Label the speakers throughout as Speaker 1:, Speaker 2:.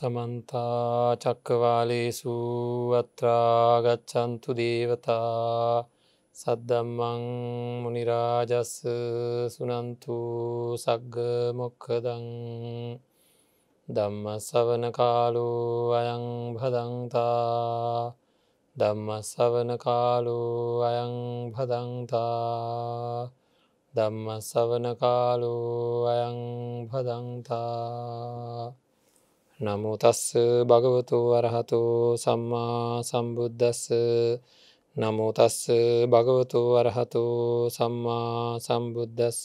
Speaker 1: සමන්තා චක්කවාලේසු අත්‍රාගච්චන්තු දේවතා සද්දම්මං මනිරාජස්ස සුනන්තු සග්ග මොක්කදං දම්ම සවන කාලු අයං භදන්තා දම්ම සවන කාලු අයං භදන්තා දම්ම සවන කාලු අයං භදන්තා නමුතස්ස භගවතු වරහතු සම්මා සම්බුද්ධස්ස නමුතස්ස භගවතු වරහතු සම්මා සම්බුද්ධස්ස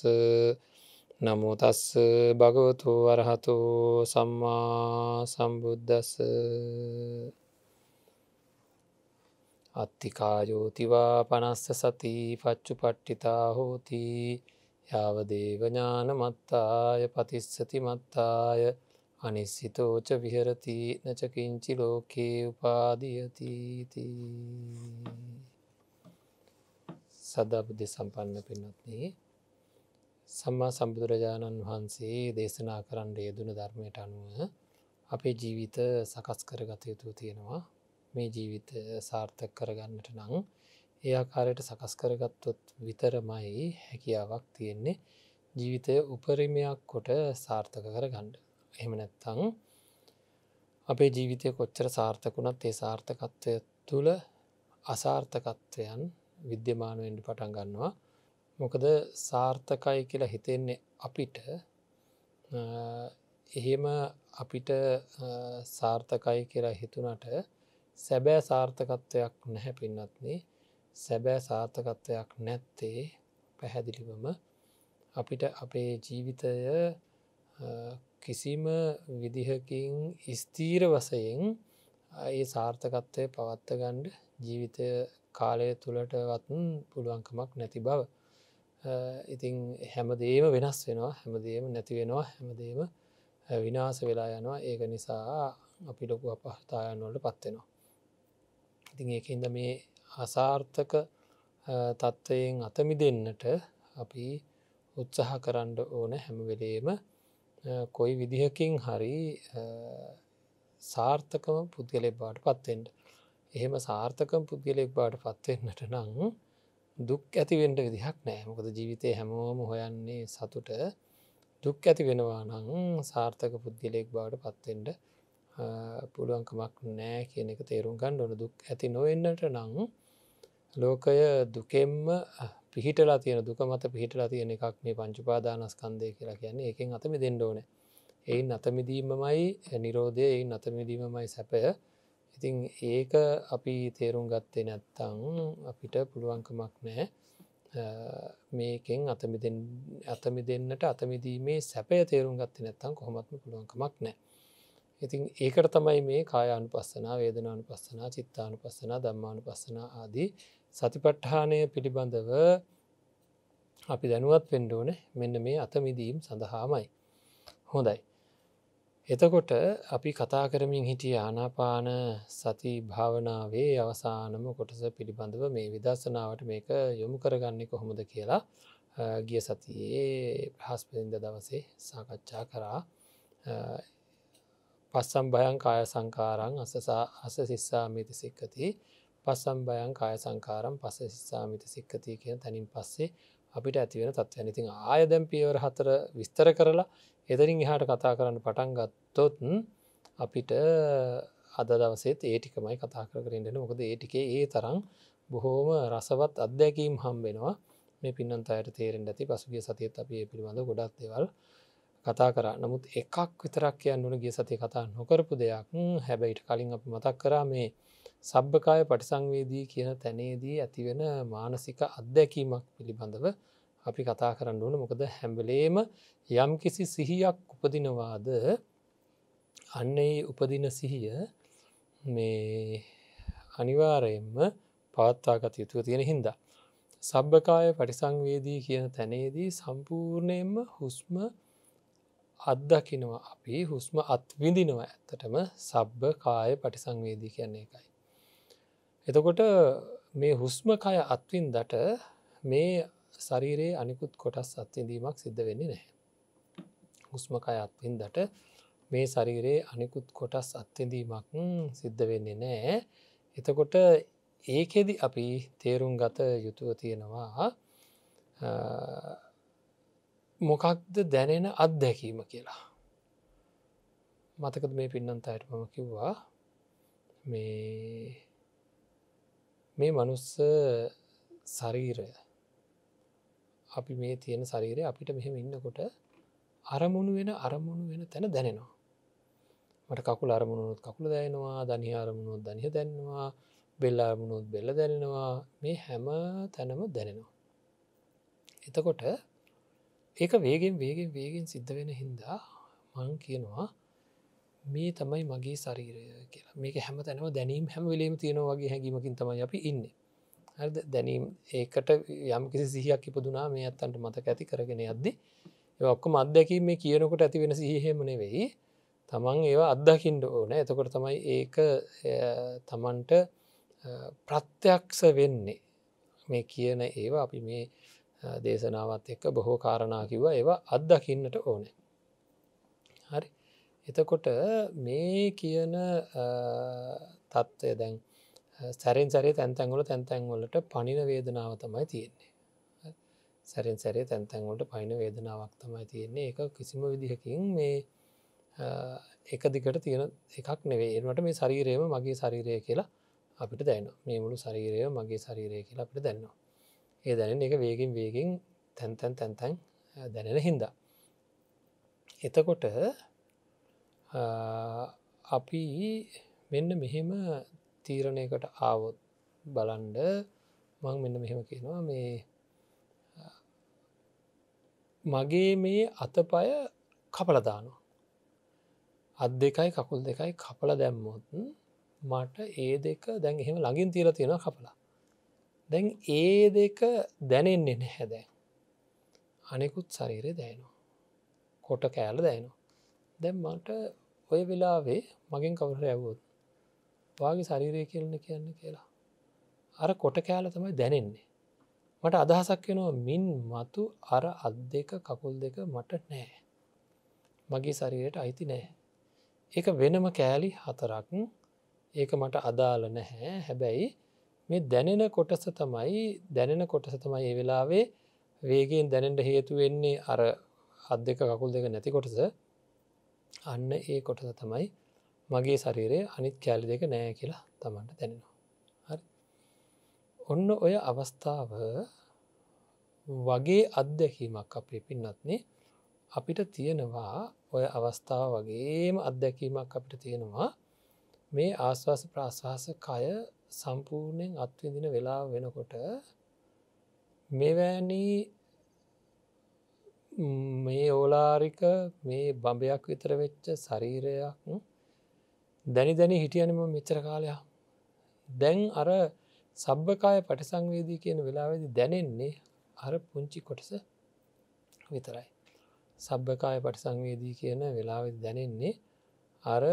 Speaker 1: නමුතස්ස භගවතු වරහතු සම්මා සම්බුද්ධස්ස අත්තිකායෝතිවා පනස්ස සති පච්චු පට්ටිතා හෝතිී යාවදේවඥාන මත්තාය පතිස්සති මත්තාය අනිස්සිතෝච විහරති නචකින්චි ලෝකේ උපාදියතීති සදාබුද්ධ සම්පන්න පින්නත්නේ සම්මා සම්බුදුරජාණන් වහන්සේ දේශනා කරන්න යෙදුන ධර්මයට අනුව අපේ ජීවිත සකස් කරගත යුතු තියෙනවා මේ ජීවිත සාර්ථක කරගන්නට නං ඒ ආකාරයට සකස් කරගත්තොත් විතරමයි හැකියාවක් තියෙන්නේ ජීවිතය උපරිමයක් කොට සාර්ථක කරගණ්ඩ එහෙම නැත්තං අපේ ජීවිතය කොච්චර සාර්ථකුණත් ඒ සාර්ථකත්වය තුළ අසාර්ථකත්වයන් විද්‍යමානුවෙන්ඩි පටන් ගන්නවා මොකද සාර්ථකයි කියලා හිතෙන්නේ අපිට එහෙම අපිට සාර්ථකයි කියලා හිතුනට සැබෑ සාර්ථකත්වයක් නැහැ පින්නත්න්නේ සැබෑ සාර්ථකත්වයක් නැත්තේ පැහැදිලිවම අපිට අපේ ජීවිතය කිසිම විදිහකින් ස්තීර වසයෙන් ඒ සාර්ථකත්වය පවත්තගණ්ඩ ජීවිතය කාලය තුළටවත්න් පුළුවන්කමක් නැති බව. ඉතිං හැමදේම වෙනස් වෙනවා හැමදේම නැතිවෙනවා හැමදේම විනාස වෙලා යනවා ඒක නිසා අපි ලොකු අපහතායන්වලට පත්වෙනවා. ඉතිං ඒකන්ද මේ අසාර්ථක තත්ත්වයෙන් අතමි දෙන්නට අපි උත්සාහ කරන්න ඕන හැමවෙලේම කොයි විදිහකින් හරි සාර්ථකම පුද්ගලෙක් බාට පත්වෙන්ට එහෙම සාර්ථකම් පුද්ගලෙක් බාට පත්වෙන්නට නං දුක් ඇතිවෙන්ට විදිහක් නෑ මොකද ජීවිතය හැමෝම හොයන්නේ සතුට දුක් ඇති වෙනවා නං සාර්ථක පුද්ගලෙක් බාට පත්වෙන්ට පුළුවන්කමක් නෑ කියන එක තේරුම් ගන්න ඕන දුක් ඇති නොවෙන්නට නං ලෝකය දුකෙම්ම පිහිටලා තියෙන දුක මත පිහිටලා තියෙන එකක් මේ පංචුපාදානස්කන්දය කියලා කියන්නේ එකෙන් අතමි දෙෙන්ඩෝන එයින් අතමිදීමමයි නිරෝධය එයින් අතමිදීමමයි සැපය ඉතිං ඒක අපි තේරුම් ගත්තේ නැත්තං අපිට පුළුවන්කමක් නෑ මේකෙන් අතමි දෙන්නට අතමිදීමේ සැපය තේරුම් ගත්ත නැත්තං කොහොමත්ම පුළුවන්කමක් නෑ ඉතින් ඒකට තමයි මේ කායනු පස්සන වේදනානු පස්සන චිත්තානු පස්සන දම්මානු පස්සන ආදී සතිපට්ඨානය පිළිබඳව අපි දැනුවත් පෙන්ඩෝන මෙන්න මේ අතමිදීම් සඳහාමයි. හොඳයි. එතකොට අපි කතා කරමින් හිටිය ආනාපාන සති භාවනාවේ අවසානම කොටස පිළිබඳව මේ විදස්සනාවට මේක යොමු කරගන්නේ කොහොමද කියලා ගිය සතියේ ප්‍රහස්පිරිද දවසේ සාකච්ඡා කරා පස්සම් භයන් කාය සංකාරං අසසා අස සිස්සා මිති සික්කති පස්සම් බයන් කාය සංකාරම් පස්ස සිසාමිත සික්කතිය කියන තැනින් පස්සේ අපිට ඇතිවෙන තත්ව ඉතින් ආයදැම් පියවර හතර විස්තර කරලා එතරින් එහාට කතා කරන්න පටන් ගත්තොත් අපිට අද දවසේත් ඒටිකමයි කතා කර කරන්නට මොකද ඒටිකේ ඒ තරම් බොහෝම රසවත් අත්දැකීම් හම්බෙනවා මේ පින්නන්ත අයට තේරෙන් ඇති පසුගේ සතියත් අපේ පිළිබඳ ගොඩක් දෙවල් කතා කර නමුත් එකක් විතරක් කියන්න ගිය සති කතා නොකරපු දෙයක් හැබැයිට කලින් අප මතක් කරා මේ සබ්භකාය පටිසංවේදී කියන තැනේදී ඇතිවෙන මානසික අත්දැකීමක් පිළිබඳව අපි කතා කරන්න ඕන මොකද හැම්බලේම යම් කිසි සිහියක් උපදිනවාද අන්නේ උපදින සිහිය මේ අනිවාරයෙන්ම පාත්තාගත යුතුව තියෙන හින්දා. සබ්භකාය පටිසංවේදී කියන තැනේදී සම්පූර්ණයෙන්ම හුස්ම අත්දකිනවා අපි හුස්ම අත්විඳිනවා ඇත්තටම සබ්භ කාය පටිසංවේදී කියන්නේ එකයි. එතකොට මේ හුස්මකය අත්වින් දට මේ ශරීරයේ අනිකුත් කොටස් අත්විඳීමක් සිද්ධ වෙන්නේ නැහැ. හුස්මකය අත්වින් දට මේ ශරීරයේ අනිකුත් කොටස් අත්විඳීමක් සිද්ධ වෙන්නේ නෑ. එතකොට ඒකෙදි අපි තේරුම් ගත යුතුව තියෙනවා මොකක්ද දැනෙන අත්දැකීම කියලා. මතකද මේ පින්නන්තයට මම කිව්වා මේ මේ මනුස්ස ශරීරය අපි මේ තියෙන ශරීරය අපිට මෙහෙම ඉන්නකොට අරමුණු වෙන අරමුණු වෙන තැන දැනෙනවා මට කකුල අරමුණුත් කකුල දැනවා ධනි අරමුණුත් ධනිය දැන්නවා බෙල්ල අරමුණුත් බෙල්ල දැනෙනවා මේ හැම තැනම දැනෙනවා. එතකොට ඒක වේගෙන් වේගෙන් වේගෙන් සිද්ධ වෙන හින්දා මං කියනවා මේ තමයි මගේ ශරීරය කියලා මේක හැම තැනව දැනීම් හැම වෙලේම තියෙනවාගේ හැකිීමකින් තමයි අපි ඉන්න හද දැනීම් ඒකට යම් කිසි සිහයක් ඉපදුනා මේ අත්තන්ට මතක ඇති කරගෙන යද්දි ඔක්කොම අදදැකීම මේ කියනකොට ඇති වෙන සිහෙමන වෙයි තමන් ඒවා අත්දකිින්ට ඕන එතකොට තමයි ඒක තමන්ට ප්‍රත්‍යක්ෂ වෙන්නේ මේ කියන ඒවා අපි මේ දේශනාවත් එක්ක බොහෝ කාරණා කිව ඒවා අත්දකින්නට ඕනේ එතකොට මේ කියන තත්ත්වය දැන් සැරෙන් සැරේ තැන්තැන්ගොල තැන්තැන්වලට පනින වේදනාව තමයි තියෙන්නේ සැරෙන් සැරේ තැන්තැන්වලට පයින වේදනාවක් තමයි තියෙන්නේ එක කිසිම විදිහකින් මේ එක දිකට තියෙන එකක් නෙවේ එවට මේ ශරීරයම මගේ ශරීරය කියලා අපිට දැන මේ මුළු ශරීරය මගේ ශරීරය කියලා අපිට දැන්නවා ඒ දැනෙන එක වේගින් වේගින් තැන්තැන් තැන්තැන් දැනෙන හින්දා එතකොට අපි මෙන්න මෙහෙම තීරණයකට ආවොත් බලන්ඩ මං මෙන්න මෙහෙම කියනවා මේ මගේ මේ අතපය කපලදානවා අත් දෙකයි කකුල් දෙකයි කපල දැම්මොත් මට ඒ දෙක දැන් එහෙම ළඟින් තීර තියෙන කපලා දැන් ඒ දෙක දැනෙන්නේ නැහැදැන් අනෙකුත් සරීරය දැනවා කොට කෑල දැනවා දැම් මට ඔය වෙලාවේ මගින් කවුර ඇවුත් වාගේ ශරීරය කියලන කියන්න කියලා අර කොට කෑල තමයි දැනෙන්නේ මට අදහසක් වෙනවා මින් මතු අර අත් දෙක කකුල් දෙක මට නෑ මගේ ශරීරයට අයිති නෑ ඒක වෙනම කෑලි හතරක් ඒක මට අදාල නැහැ හැබැයි මේ දැනෙන කොටස තමයි දැනෙන කොටස තමයි ඒ වෙලාවේ වේගෙන් දැනෙන්ට හේතු වෙන්නේ අර අත් දෙක කකුල් දෙක නැති කොටස අන්න ඒ කොටස තමයි මගේ ශරීරය අනිත් කෑලි දෙක නෑ කියලා තමන්ට දැනෙනවා හරි ඔන්න ඔය අවස්ථාව වගේ අත්දැකීමක් අපේ පින්නත්නේ අපිට තියෙනවා ඔය අවස්ථාව වගේම අත්දැකීමක් අපිට තියෙනවා මේ ආශවාස ප්‍රාශවාස කය සම්පූර්ණයෙන් අත්විඳින වෙලා වෙනකොට මෙවැනි මේ ඕලාරික මේ බඹයක් විතර වෙච්ච ශරීරයක් දැනි දැන හිටියනම මෙච්චර කාලයා දැන් අර සබ්භකාය පටිසංවේදී කියන වෙලාවෙදි දැනෙන්නේ අර පුංචි කොටස විතරයි සබ්භකාය පටිසංවේදී කියන වෙලාවෙ දැනෙන්නේ අර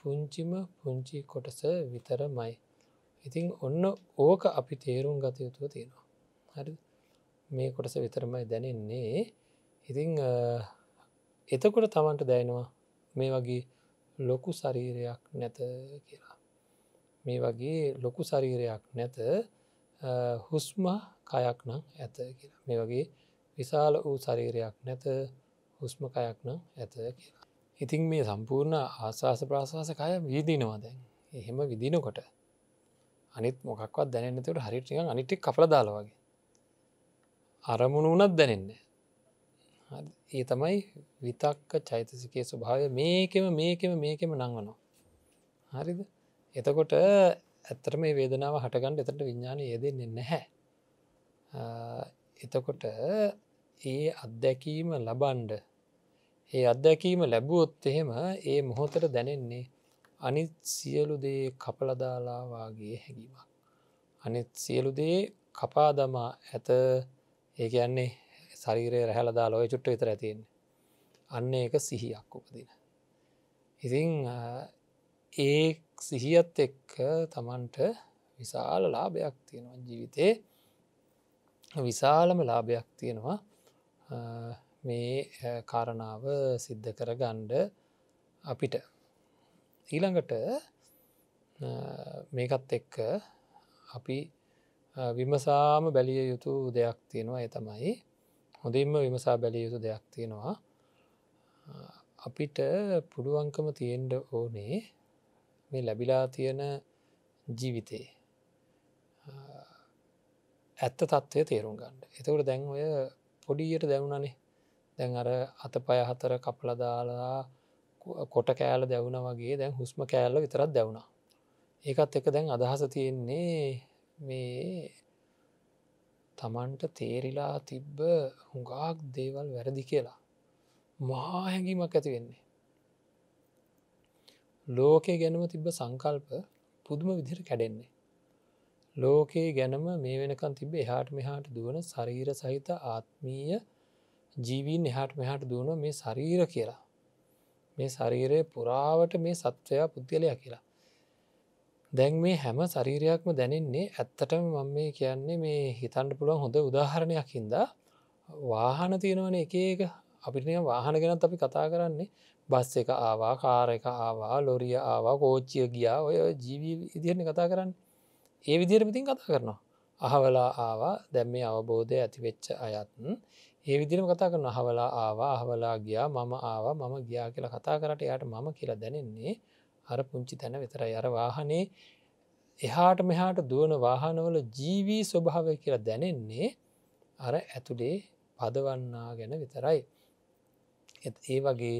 Speaker 1: පුංචිම පුංචි කොටස විතර මයි ඉතිං ඔන්න ඕක අපි තේරුම් ගතයුතුව තියෙනවා හරි මේ කොටස විතරමයි දැනෙන්නේ ඉතිං එතකොට තමන්ට දැනවා මේ වගේ ලොකු සරීරයක් නැත කියලා. මේ වගේ ලොකු සරීරයක් නැත හුස්ම කයක් නම් ඇත කියලා. මේ වගේ විශාල වූ සරීරයක් නැත හුස්ම කයක් නම් ඇත කියලා. ඉතින් මේ සම්පූර්ණ ආශවාස ප්‍රාශවාස කය විදිනවා දැන් එහෙම විදිනකොට අනිත් මොකක්වත් දැනන්නතවට හරිටික අනිටි කපල දාලා වගේ. අරමුණ වනත් දැනෙන්නේ ඒ තමයි විතක්ක චෛතසිකය ස්වභාවය මේකෙම මේකෙම මේකෙම නංවනවා. හරිද එතකොට ඇත්තර මේ වේදනාව හටගන්න එතට විඤ්ඥාන යෙදෙන්නේ නැහැ. එතකොට ඒ අත්දැකීම ලබන්ඩ ඒ අත්දැකීම ලැබුවොත් එහෙම ඒ මොහොතට දැනෙන්නේ අනිත් සියලු දේ කපලදාලාවාගේ හැඟීමක්. අනිත් සියලු දේ කපාදමා ඇත ඒ කියන්නේ ශරීරය රැහලදා ලොය චුට්ට විතර ඇතියෙන්නේ අන්න ඒක සිහියක් උපදින ඉතිං ඒ සිහියත් එක්ක තමන්ට විශාල ලාභයක් තියෙනවා ජීවිතේ විශාලම ලාභයක් තියෙනවා මේ කාරණාව සිද්ධ කර ගණ්ඩ අපිට ඊළඟට මේකත් එක්ක අපි විමසාම බැලිය යුතු දෙයක් තියෙනවා එතමයි හොඳින්ම විමසා බැලිය යුතු දෙයක් තියෙනවා අපිට පුළුවන්කම තියෙන්ඩ ඕනේ මේ ලැබිලා තියෙන ජීවිතේ ඇත්ත තත්ත්වය තේරුම් ගන්න එතකට දැන් ඔය පොඩියට දැවුණනේ දැන් අර අත පය හතර කපලදාලා කොට කෑල දැවුණ වගේ දැන් හුස්ම කෑල්ල විතරත් දැවුණා ඒකත් එක දැන් අදහස තියෙන්නේ මේ තමන්ට තේරිලා තිබ්බ හුඟාක් දේවල් වැරදි කියලා. මහා හැඟීමක් ඇති වෙන්නේ. ලෝකය ගැනම තිබ්බ සංකල්ප පුදුම විදිර කැඩෙන්නේ. ලෝකයේ ගැනම මේ වෙනකන් තිබ එහාට මෙහාට දුවන ශරීර සහිත ආත්මීය ජීවීන් එහාට මෙහාට දුවන මේ ශරීර කියලා. මේ ශරීරය පුරාවට මේ සත්වයා පුද්ගලයා කියලා. දැන් මේ හැම ශරීරයක්ම දැනෙන්නේ ඇත්තටම මම මේ කියන්නේ මේ හිතන්ට පුළුවන් හොඳ උදාහරණයක් හින්දා වාහන තියෙනවන එක ඒක අපිටනය වාහන ගෙනත් අපි කතා කරන්නේ බස් එක ආවා කාර එක ආවා ලොරිය ආවා කෝච්චිය ගියා ඔය ජීවී ඉදිරණ කතා කරන්න ඒ විදිරමතින් කතා කරනවා අහවලා ආවා දැම් මේ අවබෝධය ඇතිවෙච්ච අයත්න් ඒ විදිරම කතා කරන අහවලා ආවා අහවලා ගියා මම ආවා මම ගියා කියලා කතා කරට යට මම කියලා දැනෙන්නේ අර පුංචි තැන විතරයි අර වාහනේ එහාට මෙහාට දුවන වාහනවල ජීවී ස්වභාවය කියලා දැනෙන්නේ අර ඇතුළේ පදවන්නා ගැන විතරයි. එත් ඒ වගේ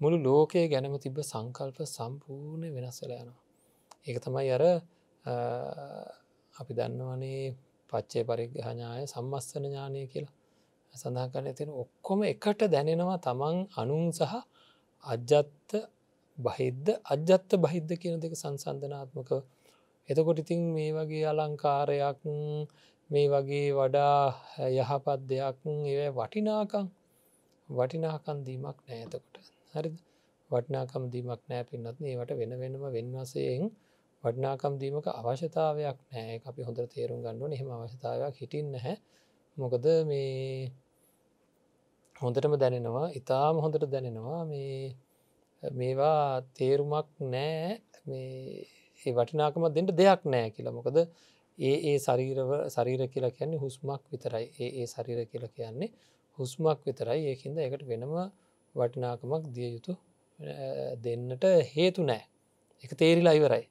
Speaker 1: මුළු ලෝකයේ ගැනම තිබ සංකල්ප සම්පූර්ණය වෙනස්සල යනවා. ඒක තමයි අර අපි දන්නවනේ පච්චේ පරිග්‍රහඥාය සම්මස්සන ඥානය කියලා සඳහන් කරන තින ඔක්කොම එකට දැනෙනවා තමන් අනුන් සහ අජත්ත බහිද්ද අජත්ත බහිද්ද කියන දෙක සංසන්ධනාත්මක එතකොට ඉතින් මේ වගේ අලංකාරයක් මේ වගේ වඩා යහපත් දෙයක් ඒ වටිනාකං වටිනාකන් දීමක් නෑතකොට හරි වටිනාකම් දීමක් නෑ පින්නත් ඒවට වෙන වෙනම වෙන්වසයෙන් වඩනාකම් දීමක අවශ්‍යතාවයක් නෑ අපි හොඳ තේරුම් ගන්නුව එහෙම අවශ්‍යතාවයක් හිටින්න හැ මොකද මේ හොඳටම දැනෙනවා ඉතාම හොඳට දැනෙනවා මේ මේවා තේරුමක් නෑ ඒ වටිනාකම දෙට දෙයක් නෑ කියලා මොකද ඒ ඒ සරීරව සරීර කියලා කියන්නේ හුස්මක් විතරයි ඒ ඒ සරීර කියලා කියන්නේ හුස්මක් විතරයි ඒහින්ද එකට වෙනම වටිනාකමක් දිය යුතු දෙන්නට හේතු නෑ එක තේරිලා ඉවරයි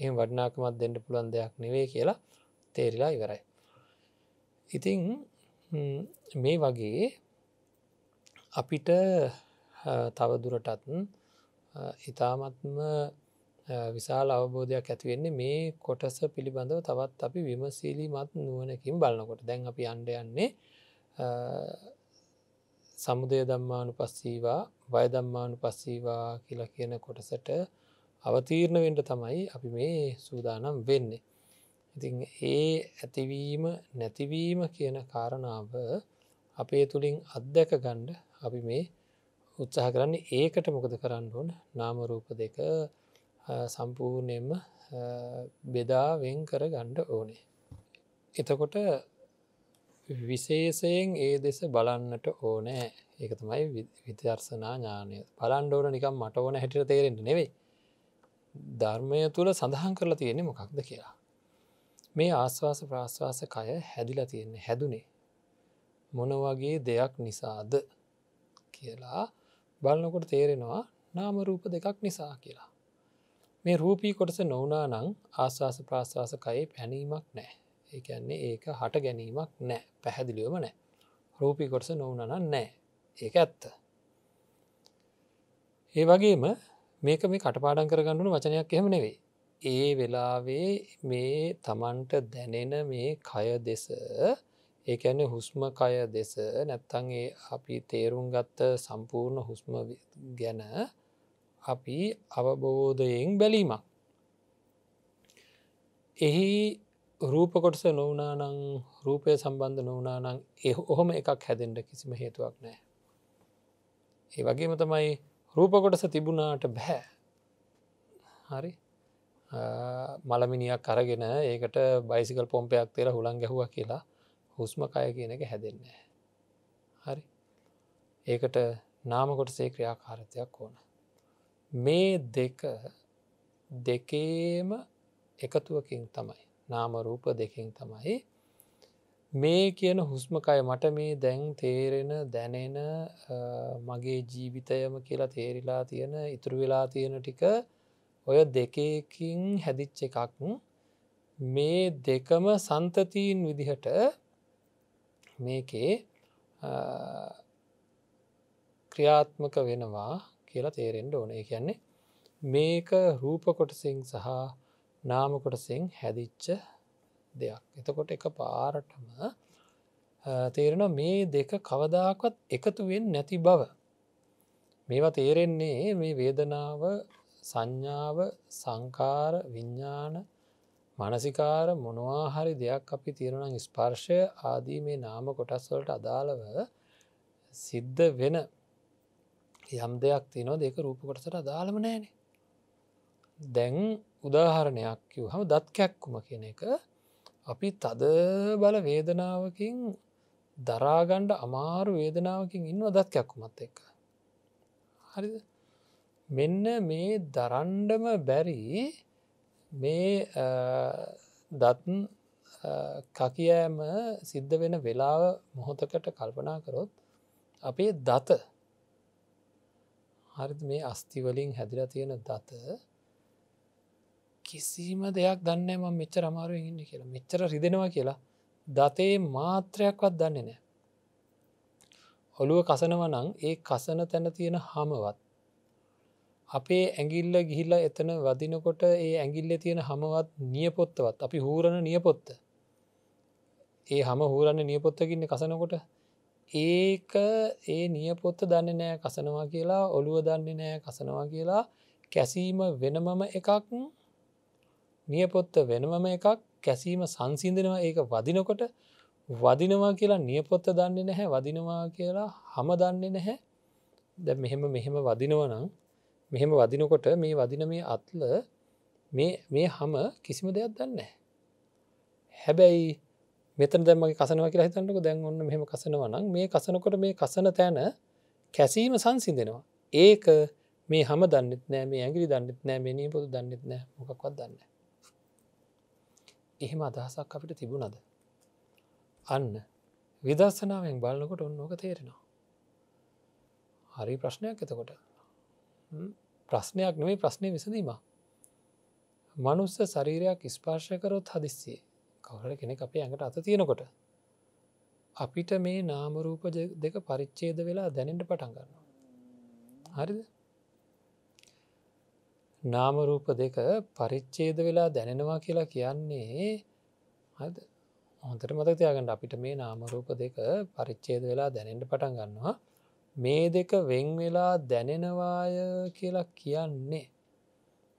Speaker 1: එහෙම වටිනාකමත් දෙන්නට පුළන් දෙයක් නෙවේ කියලා තේරිලා ඉවරයි ඉතිං මේ වගේ අපිට තවදුරටත් ඉතාමත්ම විශාල අවබෝධයක් ඇතිවෙන්නේ මේ කොටස පිළිබඳව තවත් අපි විමසීලිමත් නුවනකින් බලන්නකොට දැන් අපි අන්ඩ යන්නේ සමුදය දම්මානු පස්සීවා වයදම්මානු පස්සීවා කියලා කියන කොටසට අවතීරණවෙන්ට තමයි අපි මේ සූදානම් වෙන්නේ. ඉතින් ඒ ඇතිවීම නැතිවීම කියන කාරණාව අපේ තුළින් අත්දැක ගණ්ඩ අපි මේ උත්සාහ කරන්නේ ඒකට මොකද කරන්න ඕන නාමරූප දෙක සම්පූර්ණයෙන්ම බෙදාවෙන් කර ගණ්ඩ ඕනේ. එතකොට විශේෂයෙන් ඒ දෙස බලන්නට ඕනෑ ඒක තමයි විදර්ශනා ඥානය පලන්්ඩෝන නිකම් මට ඕන හැටිට තේරෙන්ට නෙවෙයි ධර්මය තුළ සඳහන් කරලා තියෙන්නේ මොකක්ද කියලා. මේ ආස්වාස ප්‍රාශ්වාස කය හැදිලා තියෙන්නේ හැදුනේ. මොන වගේ දෙයක් නිසාද කියලා බලනකොට තේරෙනවා නාම රූප දෙකක් නිසා කියලා. මේ රූපී කොටස නොවනා නං ආශවාස ප්‍රාශවාසකයේ පැනීමක් නෑ. ඒකන්නේ ඒක හට ගැනීමක් නෑ පැහැදිලියම නෑ. රූපී කොටස නොවනන නෑ ඒක ඇත්ත. ඒ වගේම මේක මේ කටපාඩන් කරගන්නුන වචනයක් එහෙම නෙවෙයි. ඒ වෙලාවේ මේ තමන්ට දැනෙන මේ කය දෙස ඒකැන හුස්ම කය දෙස නැත්තන් ඒ අපි තේරුම් ගත්ත සම්පූර්ණ හුස්ම ගැන අපි අවබෝධයෙන් බැලීමක්. එහි රූපකොටස නොවනානං රූපය සම්බන්ධ නොවනානං එ ඔහොම එකක් හැදෙන්ට කිසිම හේතුවක් නෑ. ඒ වගේම තමයි රූපකොටස තිබුණාට බැහැ හරි මළමිනියක් කරගෙන ඒකට බයිසිකල් පොම්පයක් තෙර හුළන් ගැහුව කියලා හුස්මකය කියන එක හැදෙන්නේ. හරි ඒකට නාමකොටසේ ක්‍රියාකාරතයක් ඕන. මේ දෙක දෙකේම එකතුවකින් තමයි නාමරූප දෙකින් තමයි මේ කියන හුස්මකය මට මේ දැන් තේරෙන දැනෙන මගේ ජීවිතයම කියලා තේරිලා තියෙන ඉතුරු වෙලා තියෙන ටික ඔය දෙකකින් හැදිච්ච එකක් මේ දෙකම සන්තතිීන් විදිහට මේකේ ක්‍රියාත්මක වෙනවා කියලා තේරෙන්ට ඕන කියන්නේ මේක රූපකොටසිං සහ නාමකොටසිං හැදිච්ච දෙයක් එතකොට එක පාරටම තේරෙන මේ දෙක කවදාකවත් එකතුවෙන් නැති බව මේවා තේරෙන්නේ මේ වේදනාව සංඥාව සංකාර විඤ්ඥාන මනසිකාර මොනවා හරි දෙයක් අපි තිරණං ස්පර්ශය ආදී මේ නාම කොටස්වලට අදාළව සිද්ධ වෙන යම් දෙයක් තිනෝ දෙක රූප කොටසට අදාළම නෑනේ. දැන් උදාහරණයක් කිව් හම දත් කැක්කුම කියන එක අපි තද බල වේදනාවකින් දරාගණ්ඩ අමාරු වේදනාවකින් ඉන්නවා දත් කැක්කුමත් එක්ක. හරිද මෙන්න මේ දරන්ඩම බැරි මේ දත්න් කකියෑම සිද්ධ වෙන වෙලාව මොහොතකට කල්පනා කරොත් අපේ දත හරි මේ අස්තිවලින් හැදිල තියෙන දත කිසිම දෙයක් දන්න ම මෙච්ච රමාරු ඉන්න කියලා මෙච්චර රිදෙනවා කියලා දතේ මාත්‍රයක්වත් දන්නේ නෑ ඔළුව කසනව නං ඒ කසන තැන තියෙන හමවත් අපේ ඇගිල්ල ගිහිල්ලා එතන වදිනකොට ඒ ඇගිල්ල තියෙන හමවත් නියපොත්තවත් අපි හූරණ නියපොත්ත ඒ හම හූරන්න නියපොත්තකින්න කසනකොට ඒක ඒ නියපොත්ත දන්න නෑ කසනවා කියලා ඔළුව දන්නේ නෑ කසනවා කියලා කැසීම වෙනමම එකක් නියපොත්ත වෙනමම එකක් කැසීම සංසිින්දනවා ඒක වදිනකොට වදිනවා කියලා නියපොත්ත දන්නේ නැහැ වදිනවා කියලා හම දන්නේ නැහැ දැ මෙහෙම මෙහෙම වදිනවනම් මෙහෙම වදිනකොට මේ වදින මේ අත්ල මේ හම කිසිම දෙයක් දන්න. හැබැයි මෙතන දැමගේ කසනවා කියලා හිතන්නක දැන් ඔන්න මෙහම කසනවනම් මේ කසනකොට මේ කසන තෑන කැසීම සංසිදෙනවා. ඒක මේ හම දන්නෙත් නෑ මේ ඇගිරි දන්නෙත් නෑ මේ පොතු දන්නෙත් නෑ මොකක්වත් දන්න. එහෙම අදහසක් අපිට තිබුණද. අන්න විදර්ශනාවෙන් බලන්නකොට ඔන්නෝක තේරෙනවා. හරි ප්‍රශ්නයක් එතකොට ප්‍රශ්නයක් නෙවේ ප්‍රශ්නය විසඳීම මනුස්ස ශරීරයක් ස්පාර්ශයකරොත් හදිස්සේ කවර කෙනෙ අපේ ඇඟට අත තියෙනකොට අපිට මේ නාමරූප දෙක පරිච්චේද වෙලා දැනෙන්ට පටන් ගන්නවා හරිද නාමරූප දෙක පරිච්චේද වෙලා දැනෙනවා කියලා කියන්නේ හොඳට මතතියාගන්න අපිට මේ නාමරූප දෙක පරිච්චේද වෙලා දැනෙන්ට පටන් ගන්නවා මේ දෙක වෙංවෙලා දැනෙනවාය කියලා කියන්නේ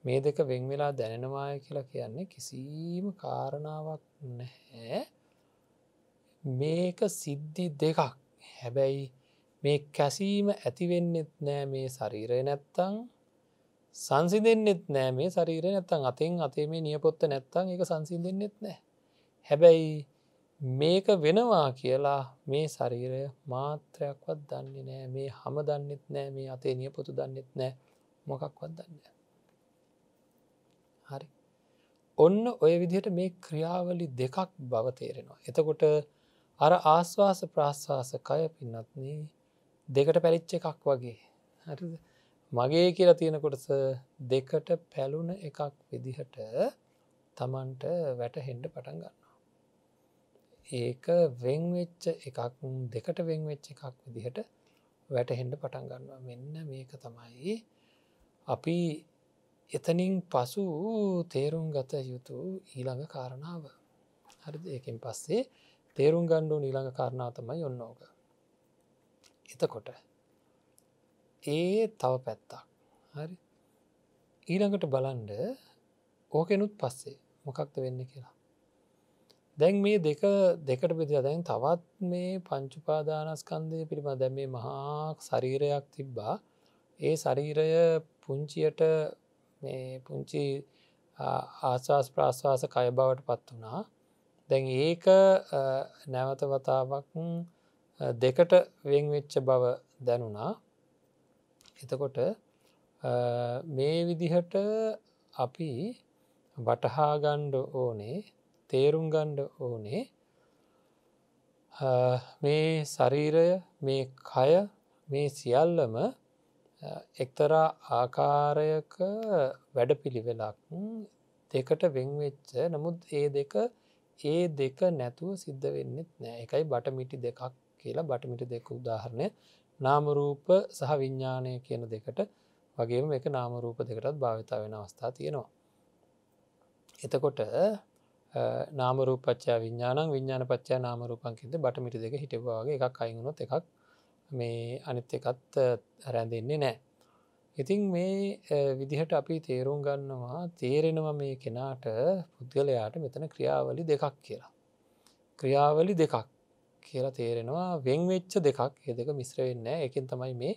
Speaker 1: මේ දෙක වෙංවෙලා දැනෙනවාය කියලා කියන්නේ කිසිීම කාරණාවක් නැහැ මේක සිද්ධි දෙකක් හැබැයි මේ කැසීම ඇතිවෙන්නෙත් නෑ මේ ශරීරය නැත්තං සංසිදෙන්න්නෙත් නෑ මේ ශරීරය නැත්තං අතින් අතේ මේ නියපොත්ත නැත්තං එක සංසිදෙන්න්නෙත් නෑ හැබැයි මේක වෙනවා කියලා මේ ශරීරය මාත්‍රයක්වත් දන්නේ නෑ මේ හම දන්නෙත් නෑ මේ අතේ නියපොතු දන්නෙත් නෑ මොකක්වත් දන්න. හරි. ඔන්න ඔය විදිහට මේ ක්‍රියාවලි දෙකක් බවතේරෙනවා. එතකොට අර ආස්වාස ප්‍රාශ්වාස කය පින්නත්න දෙකට පැලිච්ච එකක් වගේ. හරි මගේ කියලා තියෙනකොටස දෙකට පැලුන එකක් විදිහට තමන්ට වැටහෙන්ඩ පටන් ගන්න. ඒක වෙන්වෙච්ච එකක් දෙකට වෙන්වෙච්ච එකක් විදිහට වැටහෙන්ඩ පටන් ගන්නවා මෙන්න මේක තමයි අපි එතනින් පසු තේරුම් ගත යුතු ඊළඟ කාරණාව හරි ඒකින් පස්සේ තේරුම් ගණ්ඩු නීළඟ කාරණාව තමයි යොන්නෝක එතකොට ඒ තව පැත්තක් හරි ඊළඟට බලන්ඩ ඕකෙනුත් පස්සේ මොකක්ද වෙන්න කියලා දැන් මේ දෙක දෙකට පිදිල දැන් තවත් මේ පංචුපාදානස්කන්දය පිළිබඳ දැ මේ මහා ශරීරයක් තිබ්බා ඒ ශරීරය පුංචියට පුංචි ආශවාස් ප්‍රාශ්වාස කය බවට පත් වනා දැන් ඒක නැවත වතාවක් දෙකට වෙන්වෙච්ච බව දැනුණා එතකොට මේ විදිහට අපි වටහාගණ්ඩ ඕනේ තේරුම් ගණ්ඩ ඕනේ මේ ශරීරය මේ කය මේ සියල්ලම එක්තරා ආකාරයක වැඩපිළිවෙලක් දෙකට වෙංවෙච්ච නමුත් ඒ දෙක ඒ දෙක නැතුව සිද්ධ වෙන්නෙත් නෑ එකයි බටමිටි දෙකක් කියලා බටමිටි දෙක උදාහරණය නාමරූප සහ විඤ්ඥානය කියන දෙකට වගේම එක නාමරූප දෙකටත් භාවිතාවෙන අවස්ථා තියෙනවා. එතකොට නාමරූපච්චා විඥානන් විඥාන පච්චා නාමරූපන්කිද බටමිට දෙක හිටවාගේ එකක් අයිගුණොත් එකක් මේ අනිත් එකත් රැඳෙන්නේ නෑ. ඉතින් මේ විදිහට අපි තේරුම් ගන්නවා තේරෙනවා මේ කෙනාට පුද්ගලයාට මෙතන ක්‍රියාවලි දෙකක් කියලා. ක්‍රියාවලි දෙකක් කියලා තේරෙනවා වෙංවෙච්ච දෙකක් ඒ දෙක මිශ්‍රවෙන්න එකින් තමයි මේ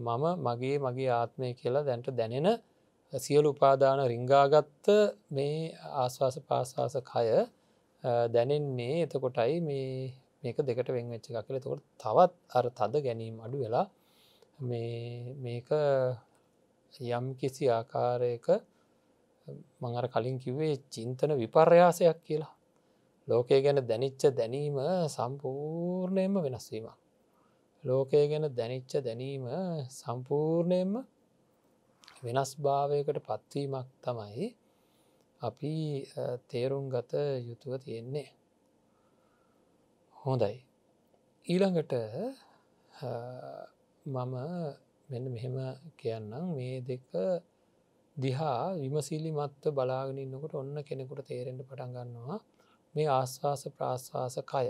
Speaker 1: මම මගේ මගේ ආත්මය කියලා දැන්ට දැනෙන සියලු උපාදාන රිංගාගත්ත මේ ආශවාස පාශවාස කය දැනෙන්නේ එතකොටයි මේ මේක දෙකට වෙන් වෙච්ච එක කළ තොට තවත් අර තද ගැනීම අඩු වෙලා මේක යම් කිසි ආකාරයක මඟර කලින් කිව්වේ චින්තන විපර්යාසයක් කියලා ලෝකය ගැන දැනිච්ච දැනීම සම්පූර්ණයම වෙනස්වීම ලෝකය ගැන දැනිච්ච දැනීම සම්පූර්ණයම වෙනස් භාවයකට පත්වීමක් තමයි අපි තේරුම් ගත යුතුව තියෙන්නේ. හොඳයි. ඊළඟට මම මෙන්න මෙහෙම කියන්නම් මේ දෙක දිහා විමසිලි මත්ව බලාගෙනන්නකොට ඔන්න කෙනෙකුට තේරෙන්ට පටන් ගන්නවා මේ ආශ්වාස ප්‍රාශ්වාස කය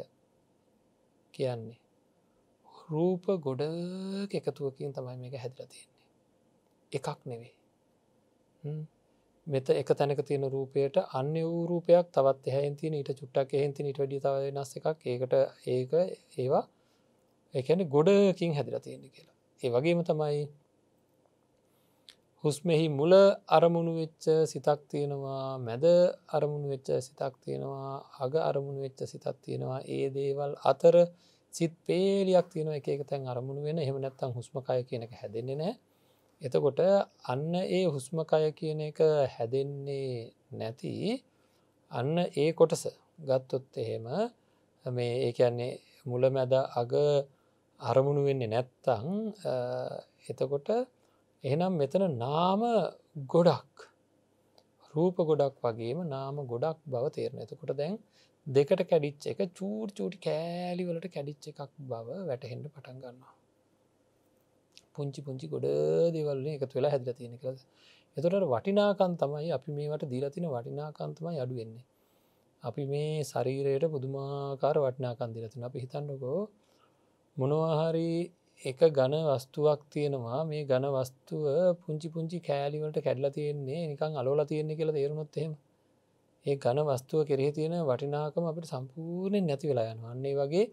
Speaker 1: කියන්නේ. රූප ගොඩ එකතුවකින් තමයි මේක හැදිලතිය. එකක් නෙවේ. මෙත එක තැනක තියෙන රූපයට අන්න වූ රූපයක් තවත් එහැන් තින ඊට චුට්ටක් එහෙන්ති නිට වැඩි තව වෙනස් එකක් ඒකට ඒක ඒවා එකන ගොඩකින් හැදිලා තියෙන කියලා ඒ වගේම තමයි හුස්මෙහි මුල අරමුණු වෙච්ච සිතක් තියෙනවා මැද අරමුණු වෙච්ච සිතක් තියෙනවා අග අරමුණු වෙච්ච සිතක් තියෙනවා ඒ දේවල් අතර සිත් පේලියක් තියෙන එක තැන් අරමුණු වෙන හෙම නැත්තම් හුස්මකය කියනක හැදෙන්නේ නෑ එතකොට අන්න ඒ හුස්මකය කියන එක හැදෙන්නේ නැති අන්න ඒ කොටස ගත්තොත් එහෙම මේ ඒ කියන්නේ මුල මැද අග අරමුණු වෙන්නේ නැත්තං එතකොට එහනම් මෙතන නාම ගොඩක් රූප ගොඩක් වගේම නාම ගොඩක් බව තේරණ එතකොට දැන් දෙකට කැඩිච් එක චූර් චූටි කෑලිවලට කැඩිච් එකක් බව වැටහෙන්ට පටන් ගන්නවා පුංචි පුංචි ගොඩ දෙවල්ල එක වෙලා හැදිල තියෙන කරද එතොට වටිනාකන් තමයි අපි මේට දීලතින වටිනාකන්තමයි අඩු වෙන්නේ අපි මේ ශරීරයට පුදුමාකාර වටිනාකන් දිලතින අපි හිතන්නකෝ මොනවාහරි එක ගණ වස්තුවක් තියෙනවා මේ ගණ වස්තුව පුංචි පුංචි කෑලිවලට කැඩලා තියෙන්නේ නිකං අලෝල තියෙන්නේ කියලා තේරුණොත්තෙම ඒ ගණ වස්තුව කෙරෙහි තියෙන වටිනාකම අපට සම්පූර්ණයෙන් නැති වෙලා යන අන්නේ වගේ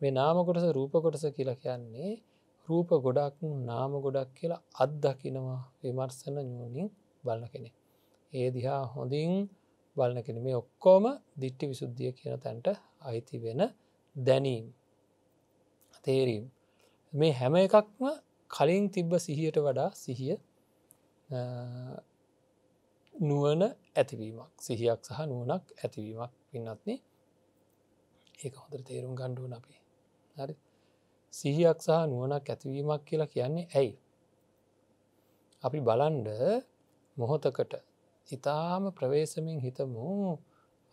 Speaker 1: මේ නාමකොටස රූපකොටස කියලා කියන්නේ රූප ගොඩක් නාම ගොඩක් කියලා අත්දකිනවා විමර්සන නුවනින් බලන කෙනෙ. ඒ දිහා හොඳින් බලන කෙන මේ ඔක්කෝම දිට්ටි විසුද්ධිය කියන තැන්ට අයිති වෙන දැනීම් තේරීම් මේ හැම එකක්ම කලින් තිබ්බ සිහියට වඩා සිහිය නුවන ඇතිවීමක් සිහියක් සහ නුවනක් ඇතිවීමක් පින්නත්න ඒක හොඳර තේරුම් ගණ්ඩුවන අපි හරි සිහියක් සහ නුවනක් ඇතිවීමක් කියලා කියන්නේ ඇයි. අපි බලන්ඩ මොහොතකට ඉතාම ප්‍රවේශමෙන් හිතමු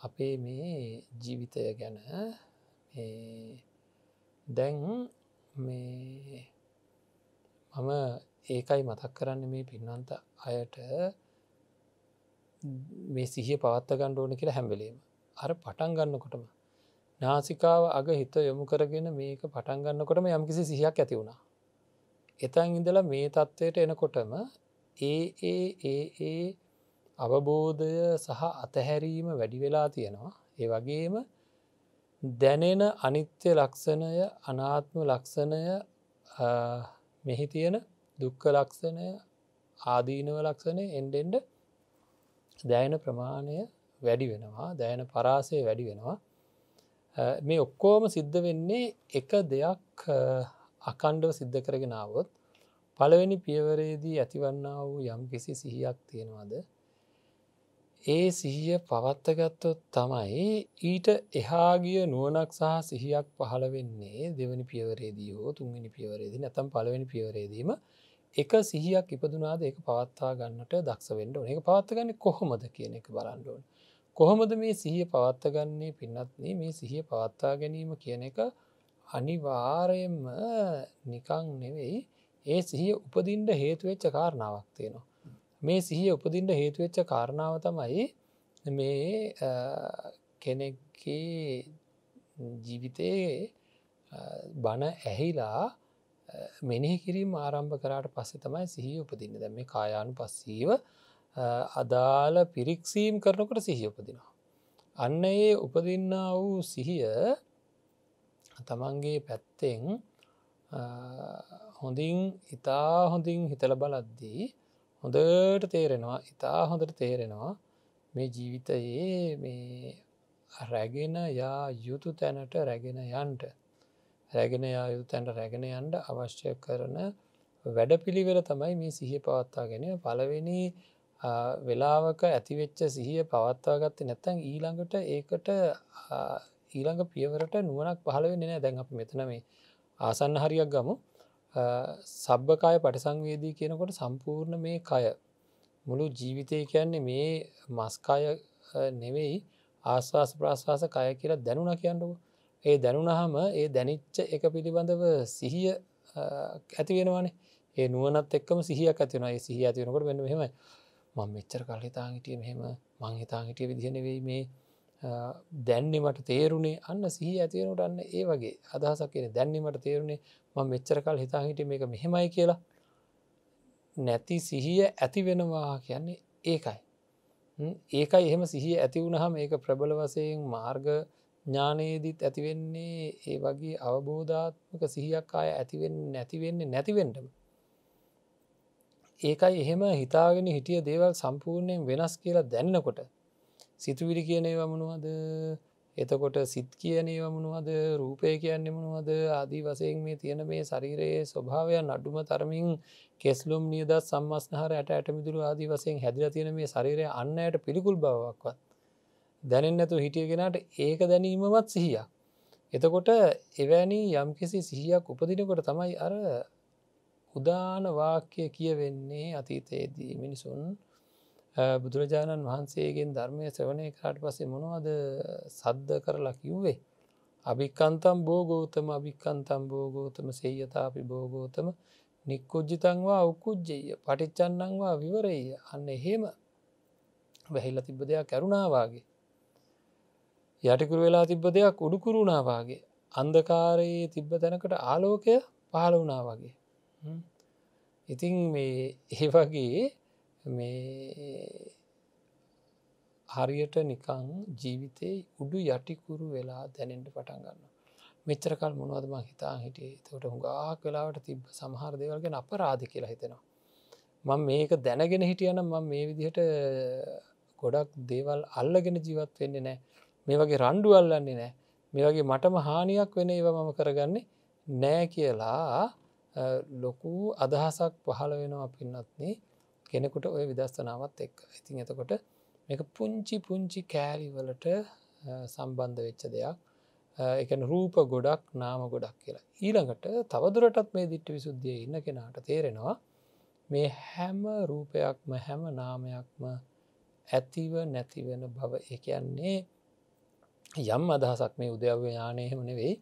Speaker 1: අපේ මේ ජීවිතය ගැන දැන් මේ මම ඒකයි මතක් කරන්න මේ පින්නන්ත අයට මේ සිහිය පවත්ත ගණ්ඩ ඕන කියලා හැම්බලීම අර පටන් ගන්නකොටම නාසිකාව අග හිත යොමු කරගෙන මේක පටන්ගන්නකොටම යම්කිසි සිහයක් ඇති වුණා. එතන් ඉඳලා මේ තත්ත්වයට එනකොටම ඒ ඒ ඒ ඒ අවබෝධය සහ අතහැරීම වැඩි වෙලා තියෙනවා. ඒ වගේම දැනෙන අනිත්‍ය ලක්ෂණය අනාත්ම ලක්ෂණය මෙහි තියෙන දුක්ක ලක්ෂණය ආදීනව ලක්ෂණය එන්ඩෙන්ඩ දැයන ප්‍රමාණය වැඩි වෙනවා දැයන පරාසය වැඩි වෙනවා මේ ඔක්කෝම සිද්ධ වෙන්නේ එක දෙයක් අකණ්ඩව සිද්ධ කරගෙනාවොත් පළවෙනි පියවරේදී ඇතිවන්නා වූ යම් කිසි සිහියක් තියෙනවාද ඒ සිහිය පවත්තගත්තොත් තමයි ඊට එහාගිය නුවනක් සහ සිහියක් පහළ වෙන්නේ දෙවනි පියවරේදී හෝ තුන්ගනි පියවරේදී නැතම් පලවෙනි පියවරේදීම එක සිහියක් ඉපදුනාද එක පවත්තා ගන්නට දක්ෂවෙන්ඩ එක පවත්තගන්න කොහොමද කියන එක බලන්ඩුවන් කොහොමද මේ සිහිය පවත්තගන්නේ පින්නත්න්නේ මේ සිහිය පවත්තා ගැනීම කියන එක අනිවාරයෙන්ම නිකං නෙවෙයි ඒ සිහිය උපදින්ට හේතුවෙච්ච කාරණාවක් තියෙනවා. මේ සිහිය උපදින්ට හේතුවෙච්ච කාරණාව තමයි මේ කෙනෙක්ගේ ජීවිතයේ බණ ඇහිලා මෙනෙහි කිරීම ආරම්භ කරාට පස්සෙ තමයි සිහිය උපදින්න දැම මේ කායානු පස්සීව අදාළ පිරික්සීම් කරනකට සිහිය උපදිනවා. අන්න ඒ උපදින්න වූ සිහිය තමන්ගේ පැත්තෙන් හොඳින් ඉතා හොඳින් හිතල බලද්දී හොඳට තේරෙනවා ඉතා හොඳට තේරෙනවා මේ ජීවිතයේ මේ රැගෙන යා යුතු තැනට රැගෙන යන්ට රැගෙන යා යුතු තැන්ට රැගෙන යන්ට අවශ්‍ය කරන වැඩ පිළිවෙල තමයි මේ සිහ පවත්තාගෙන පලවෙනි වෙලාවක ඇතිවෙච්ච සිහිය පවත්වාගත්ත නැත්තන් ඊළඟට ඒකට ඊළඟ පියවරට නුවනක් පහළවෙ නෑ දැන් අප මෙතන මේ ආසන්න හරියක් ගමු සබ්භකාය පටිසංවේදී කියනකොට සම්පූර්ණ මේ කය මුළු ජීවිතය කියන්නේ මේ මස්කාය නෙවෙයි ආශවාස ප්‍රශ්වාස කය කියලා දැනුන කියන්නකු ඒ දැනුනහම ඒ දැනිච්ච එක පිළිබඳව සිහිය ඇති වෙනවානේ ඒ නුවනත් එක්කම සිහියක් ඇතිවෙන සිහිය ඇතිවෙනකොට මෙන්න හෙමයි මං මෙච්චර කල් හිතා හිටිය මෙහෙම මං හිතා හිටිය විදිහනවෙයි මේ දැන්නෙමට තේරුණේ අන්න සිහි ඇතියනට අන්න ඒ වගේ අදහසක් කියන දැන්නෙමට තේරුණේ ම මෙච්චර කල් හිතා හිට මේක මෙහෙමයි කියලා නැති සිහිය ඇති වෙනවා කියන්නේ ඒකයි ඒකයි එහෙම සිහිය ඇති වුණහම ඒක ප්‍රබල වසයෙන් මාර්ග ඥානයේදීත් ඇතිවෙන්නේ ඒ වගේ අවබෝධාත්මක සිහියක් අය ඇතිවෙන් නැතිවෙන්නේ නැතිවෙන්ටම ඒකයි එහෙම හිතාගෙන හිටිය දේවල් සම්පූර්ණයෙන් වෙනස් කියලා දැන්නකොට සිතුවිලි කියනේ වමනුවද එතකොට සිත් කියනේ වමනුවද රූපය කියන්නේ මනුවද ආදී වසයෙන් මේ තියෙන මේ ශරීරයේ ස්වභාවයන් අඩුම තරමින් කෙස්ලුම් නියද සම්මස්නහර ඇයට ඇටමිදුරු ආදී වසයෙන් හැදිල තියෙන මේ ශරීරය අන්නයට පිළිකුල් බවක්වත් දැනෙන්නැතු හිටියගෙනට ඒක දැනීමවත් සිහියක් එතකොට එවැනි යම්කිසි සිහියක් උපදිනකොට තමයි අර උදාන වාක්‍ය කියවෙන්නේ අතීතයේදී මිනිසුන් බුදුරජාණන් වහන්සේගෙන් ධර්මය ශ්‍රවණය කාට පසේ මොනවද සද්ධ කරලා කිව්වේ. අභික්කන්තම් බෝගෝතම අභික්කන්තම් බෝගෝතම සේයතාපි බෝගෝතම නික්කුජ්ජිතංවා උකුජ්ජය පටිච්චන්නංවා විවරය අන්න එහෙම වැහිල්ල තිබ්බ දෙයක් ඇරුණාවාගේ. යටිකුරු වෙලා තිබ්බ දෙයක් උඩුකුරුණාවාගේ. අන්දකාරයේ තිබ්බ තැනකට ආලෝකය පහළ වුණා වගේ. ඉතින් මේ ඒවගේ මේ හරියට නිකං ජීවිතේ උඩු යටිකුරු වෙලා දැනෙන්ට පටන් ගන්න මෙච්චරකල් මොනවදම හිතා හිටියේ තකට හුඟා කලාවට තිබ සමහර දෙවල්ගෙන අප රාධ කියලා හිතෙනවා මං මේක දැනගෙන හිටියන ම මේ විදිහට ගොඩක් දේවල් අල්ලගෙන ජීවත් වෙන්නේ නෑ මේ වගේ රණ්ඩු අල්ලන්නේ නෑ මේ වගේ මටම හානියක් වෙන ඒව මම කරගන්නේ නෑ කියලා ලොකු අදහසක් පහළ වෙනවා පින්නත්න කෙනෙකුට ඔය විදස්ථනාවත් එක් ඉතින් එතකොට මේක පුංචි පුංචි කෑරිවලට සම්බන්ධ වෙච්ච දෙයක් එක රූප ගොඩක් නාම ගොඩක් කියලා ඊළඟට තවදුරටත් මේ දිට්ටි විසුද්ධිය ඉන්න කෙනාට තේරෙනවා මේ හැම රූපයක්ම හැම නාමයක්ම ඇතිව නැතිවෙන බව එකයන්නේ යම් අදහසක් මේ උදයව්‍ය ඥානයහෙම නෙවෙයි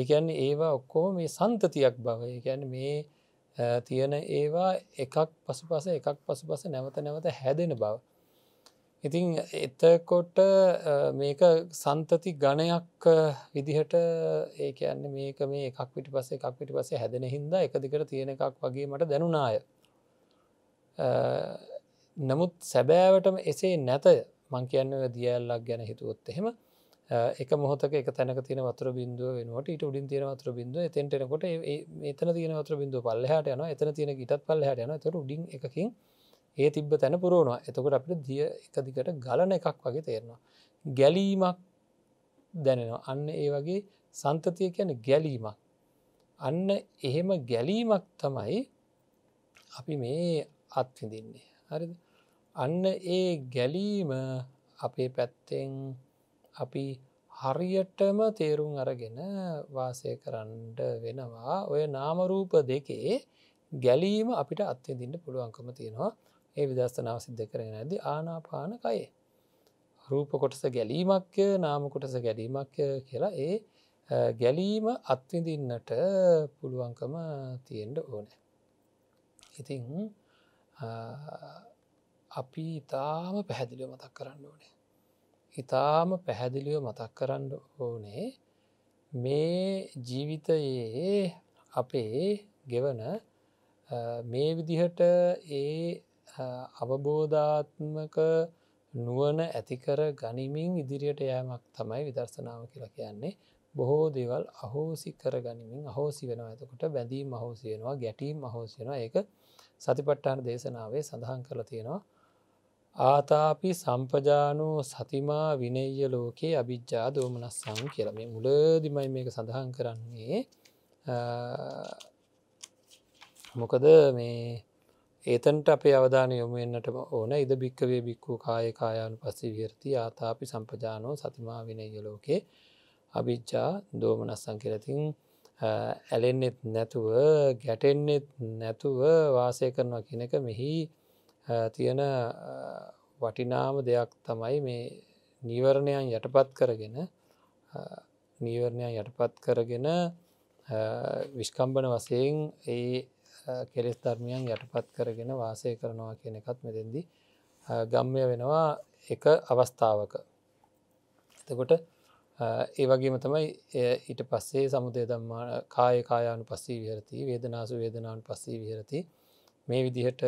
Speaker 1: ඒකැන්න ඒවා ඔක්කෝ මේ සන්තතියක් බව ගැන මේ තියෙන ඒවා එකක් පසු පස එකක් පසු පස නැවත නැවත හැදෙන බව. ඉතිං එතකොට මේක සන්තති ගණයක් විදිහට ඒක ඇන්න මේක මේ එකක් පිටි පස එකක් පිටි පසේ හැදෙන හින්දා එකදිකට තියෙන එකක් වගේ මට දැනුනාය. නමුත් සැබෑවටම එසේ නැත මං කියන්නව දියල්ලක් ගැන හිතුවොත් එහෙම එක මොහොතක එක තැනක තියෙන වතුර බින්දුව වෙනට ඉට උඩින් තියෙන වතුර බින්දුව තෙන්ටෙනකොට එතන තියෙන වතුර බින්දුව පල්ලහට යන එතන තියෙන ගිටත් පල්ලහට යන තර උඩින් එකකින් ඒ තිබ තැන පුරුවනවා එතකොට අපිට දිය එකදිකට ගලන එකක් වගේ තේරෙනවා. ගැලීමක් දැනෙනවා අන්න ඒ වගේ සන්තතිය කියන ගැලීමක්. අන්න එහෙම ගැලීමක් තමයි අපි මේ අත්විඳින්නේ. හරි අන්න ඒ ගැලීම අපේ පැත්තෙන් අපි හරියටම තේරුම් අරගෙන වාසය කරන්න වෙනවා ඔය නාමරූප දෙකේ ගැලීම අපිට අත්්‍යදින්ට පුළුවන්කම තියෙනවා ඒ විදස්ථනාව සිද්ධ කරන ඇද ආනාපාන කයේ. රූප කොටස ගැලීමක් නාමකොටස ගැලීමක් කියලා ඒ ගැලීම අත්විඳින්නට පුළුවන්කම තියෙන්ට ඕන. ඉතින් අපි ඉතාම පැහැදිලිව මතක් කරන්න ඕනේ. හිතාම පැහැදිලිව මතක් කරන්න ඕනේ මේ ජීවිතයේ අපේ ගෙවන මේ විදිහට ඒ අවබෝධාත්මක නුවන ඇතිකර ගනිමින් ඉදිරියට යෑමක් තමයි විදර්ශනාව කියලා කියන්නේ බොහෝ දේවල් අහෝසි කර ගනිමින් අහෝසි වෙනවා ඇතකොට බැඳීම් අහෝසියෙනවා ගැටීම් අහෝසියෙනවා ඒක සතිපට්ටාන දේශනාවේ සඳහන් කළ තියෙනවා ආතාපි සම්පජානෝ සතිමා විනය්‍ය ලෝකයේ අභිජ්ජා දෝමනස්සං කියලම මුලදිමයි මේක සඳහන් කරන්නේ මොකද මේ ඒතන්ට අපේ අවධාන යොමුවෙන්න්නට ඕන ඉද භික්කවේ බික්කු කාය කායානු පස්සේ විහරති ආතාපි සම්පජානෝ සතිමා විනය්‍ය ලෝකයේ අභිච්චා දෝමනස්සං කියලතින් ඇලෙන්නෙත් නැතුව ගැටෙන්නෙත් නැතුව වාසය කරනවා කියනක මෙහි තියෙන වටිනාම දෙයක් තමයි මේ නීවරණයන් යටපත් කරගෙන නීවරණයන් යටපත් කරගෙන විශ්කම්බන වසයෙන් ඒ කෙලෙස් ධර්මියන් යටපත් කරගෙන වාසය කරනවා කියන එකත් මෙතෙදි ගම්මය වෙනවා එක අවස්ථාවක එතකොට ඒ වගේම තමයි ඊට පස්සේ සමුදය දම්මා කාය කායානු පස්සී විහරති වේදනාසු වේදනාවන් පස්සී විහරති මේ විදිහට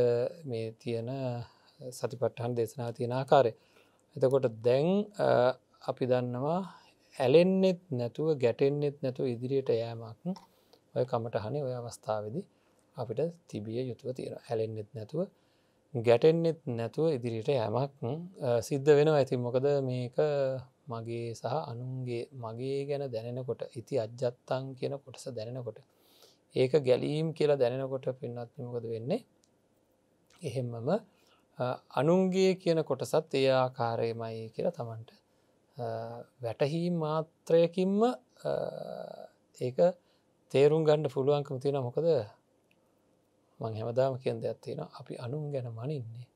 Speaker 1: මේ තියෙන සතිපට්ටහන් දේශනා තියෙන ආකාරය. එතකොට දැන් අපි දන්නවා ඇලෙන්නෙත් නැතුව ගැටෙන්නෙත් නැතු ඉදිරියට යෑමක් ඔය කමටහනේ ඔය අවස්ථාවදි අපිට තිබිය යුතුව තියෙන ඇලෙන්නෙත් නැතුව ගැටෙන්නෙත් නැතුව ඉදිරියට යෑමක් සිද්ධ වෙනවා ඇති මොකද මේක මගේ සහ අනුන්ගේ මගේ ගැන දැනෙනකොට ඉති අජ්ජත්තන් කියන කොටස දැනෙනකොට ඒක ගැලීම් කියලා දැනෙනකොට පින්නත්මකද වෙන්නේ එහෙම්මම අනුන්ගේ කියන කොටසත් ඒ ආකාරයමයි කියලා තමන්ට වැටහි මාත්‍රයකින්ම ඒක තේරුම් ගණ්ඩ පුළුවන්කම තියෙන මොකද මං හැමදාම කියන දෙයක් තියෙන අපි අනුම් ගැන මනින්නේ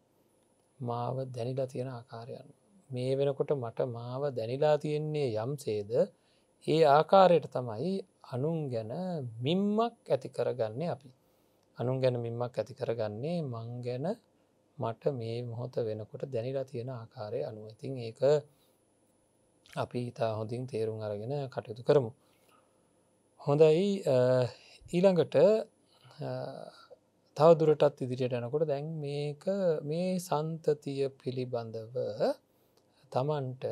Speaker 1: මාව දැනිලා තියෙන ආකාරයන් මේ වෙනකොට මට මාව දැනිලා තියෙන්නේ යම් සේද ඒ ආකාරයට තමයි අනුන් ගැන මිම්මක් ඇති කරගන්නේ අපි. අනුන් ගැන මින්මක් ඇති කරගන්නේ මං ගැන මට මේ මොහොත වෙනකොට දැනිලා තියෙන ආකාරය අනුවතින් ඒක අපි ඉතා හොඳින් තේරුම් අරගෙන කටයුතු කරමු. හොඳයි ඊළඟට තවදුරටත් ඉදිරියට යනකොට දැන් මේක මේ සන්තතිය පිළිබඳව තමන්ට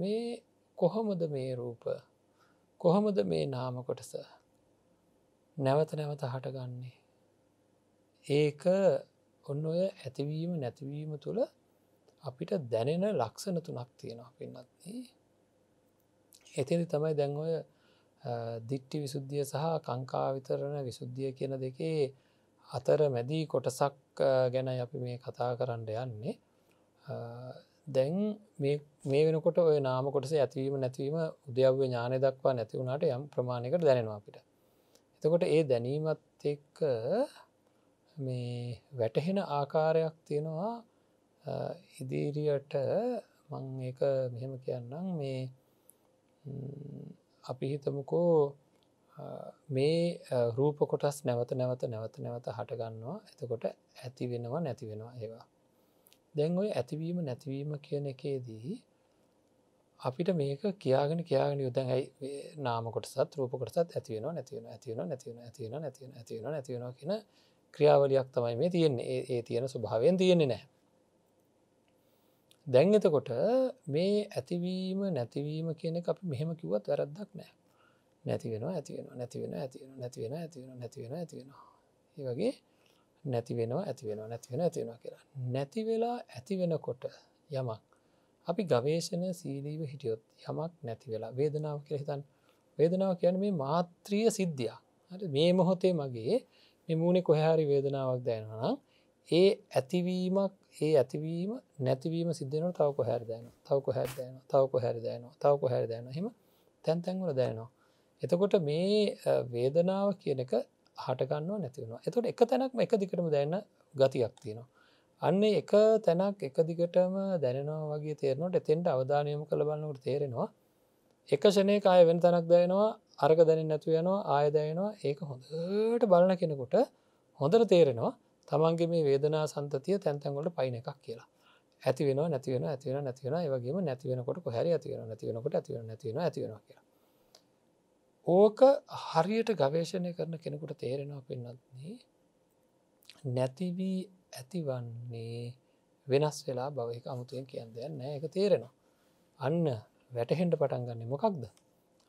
Speaker 1: මේ කොහොමද මේ රූප කොහොමද මේ නාම කොටස නැවත නැවත හටගන්නේ. ඒක ඔන්න ඔය ඇතිවීම නැතිවීම තුළ අපිට දැනෙන ලක්ෂණ තුනක් තියෙනවා පින්නත්න්නේ. එතිදි තමයි දැන්ඔය දිට්ටි විසුද්ධිය සහ කංකා විතරණ විසුද්ධිය කියන දෙකේ අතර මැදී කොටසක් ගැන අපි මේ කතා කරන්න යන්නේ දැන් මේ වෙනකොට ඔය නාමකොටස ඇතිවීම නැතිවීම උද්‍යව්‍ය ඥානය දක්වා නැති වුණට යම් ප්‍රමාණයකට දැනෙනවා අපිට. එතකොට ඒ දැනීමත් එක්ක මේ වැටහෙන ආකාරයක් තියෙනවා ඉදිරියට මං ඒක මෙහෙම කියන්නම් මේ අපි හිතමුකෝ මේ රූපකොටස් නැවත නැවත නැවත නැවත හටගන්නවා එතකොට ඇති වෙනවා නැති වෙනවා ඒවා දැන් ඔය ඇතිවීම නැතිවීම කියන එකේදී අපිට මේක කියාගෙන කියාගෙන යුදැන් ඇයි නාමකොටසත් රූපකොටසත් ඇතිවෙන නැතිවෙන ඇතිවෙන නැතිවෙන ඇතිවෙන නැතිවෙන ඇතිවෙන නැතිවෙන කියන ක්‍රියාවලියක් තමයි මේ තියෙන්නේ ඒ තියෙන ස්වභාවයෙන් තියෙන්නේ නෑ දැන් එතකොට මේ ඇතිවීම නැතිවීම කියන අපි මෙහෙම කිවත් වැරද්දක් නෑ නැතිවෙන ඇතිවෙන නැතිවෙන ඇතිවෙන නැතිවෙන ඇතිවෙන නැතිවෙන ඇතිවෙන ඒ වගේ නැති වෙනවා ඇති වෙනවා නැති වෙන ඇති වෙනවා කියලා නැති වෙලා ඇති වෙනකොට යමක් අපි ගවේශන සීලීව හිටියොත් යමක් නැති වෙලා වේදනාව කියලා හිතන් වේදනාව කියන මේ මාත්‍රිය සිද්ධියක් මේ මොහොතේ මගේ මෙමූුණෙ කොහැරි වේදනාවක් දැනනම් ඒ ඇතිවීමක් ඒ ඇතිවීම නැතිවීම සිද්ධන තව කොහැර දෑන තව කොහැර දෑන තව කොහැර දෑනවා තව කොහැර දෑන හෙම තැන්තැන්වල දෑනවා එතකොට මේ වේදනාව කියන එක හටගන්නවා නැතිවෙනවා එතට එක තැනක්ම එක දිකටම දැන්න ගතියක් තියෙනවා. අන්නේ එක තැනක් එක දිගටම දැනවා වගේ තේරනට එතෙන්ට අවධානයම කළබන්නට තේරෙනවා එකෂණය කාය වෙන තැනක් දැයනවා අර්ග දැනින් නැතු යනවා ආයදයනවා ඒක හොඳට බලන කෙනෙකුට හොඳට තේරෙනවා තමන්ගේ මේ වේදනා සන්තතිය තැන්තැන්ගොට පයින එකක් කියලා ඇතිවෙන නැතිවෙන ඇතිවෙන නැතිවෙන ඒවගේම නැතිවෙනකොට කොහැරි ඇතිවෙන නැතිවෙනකොට ඇතිවෙන නැතිවෙන ඇතිවෙන කියලා ඕක හරියට ගවේශණය කරන කෙනෙකුට තේරෙනවා පෙන්වත්න්නේ නැතිවී ඇතිවන්නේ වෙනස් වෙලා බවක අමුතුයෙන් කියන් දෙයන්න එක තේරෙනවා. අන්න වැටහෙන්ට පටන් ගන්න මොකක්ද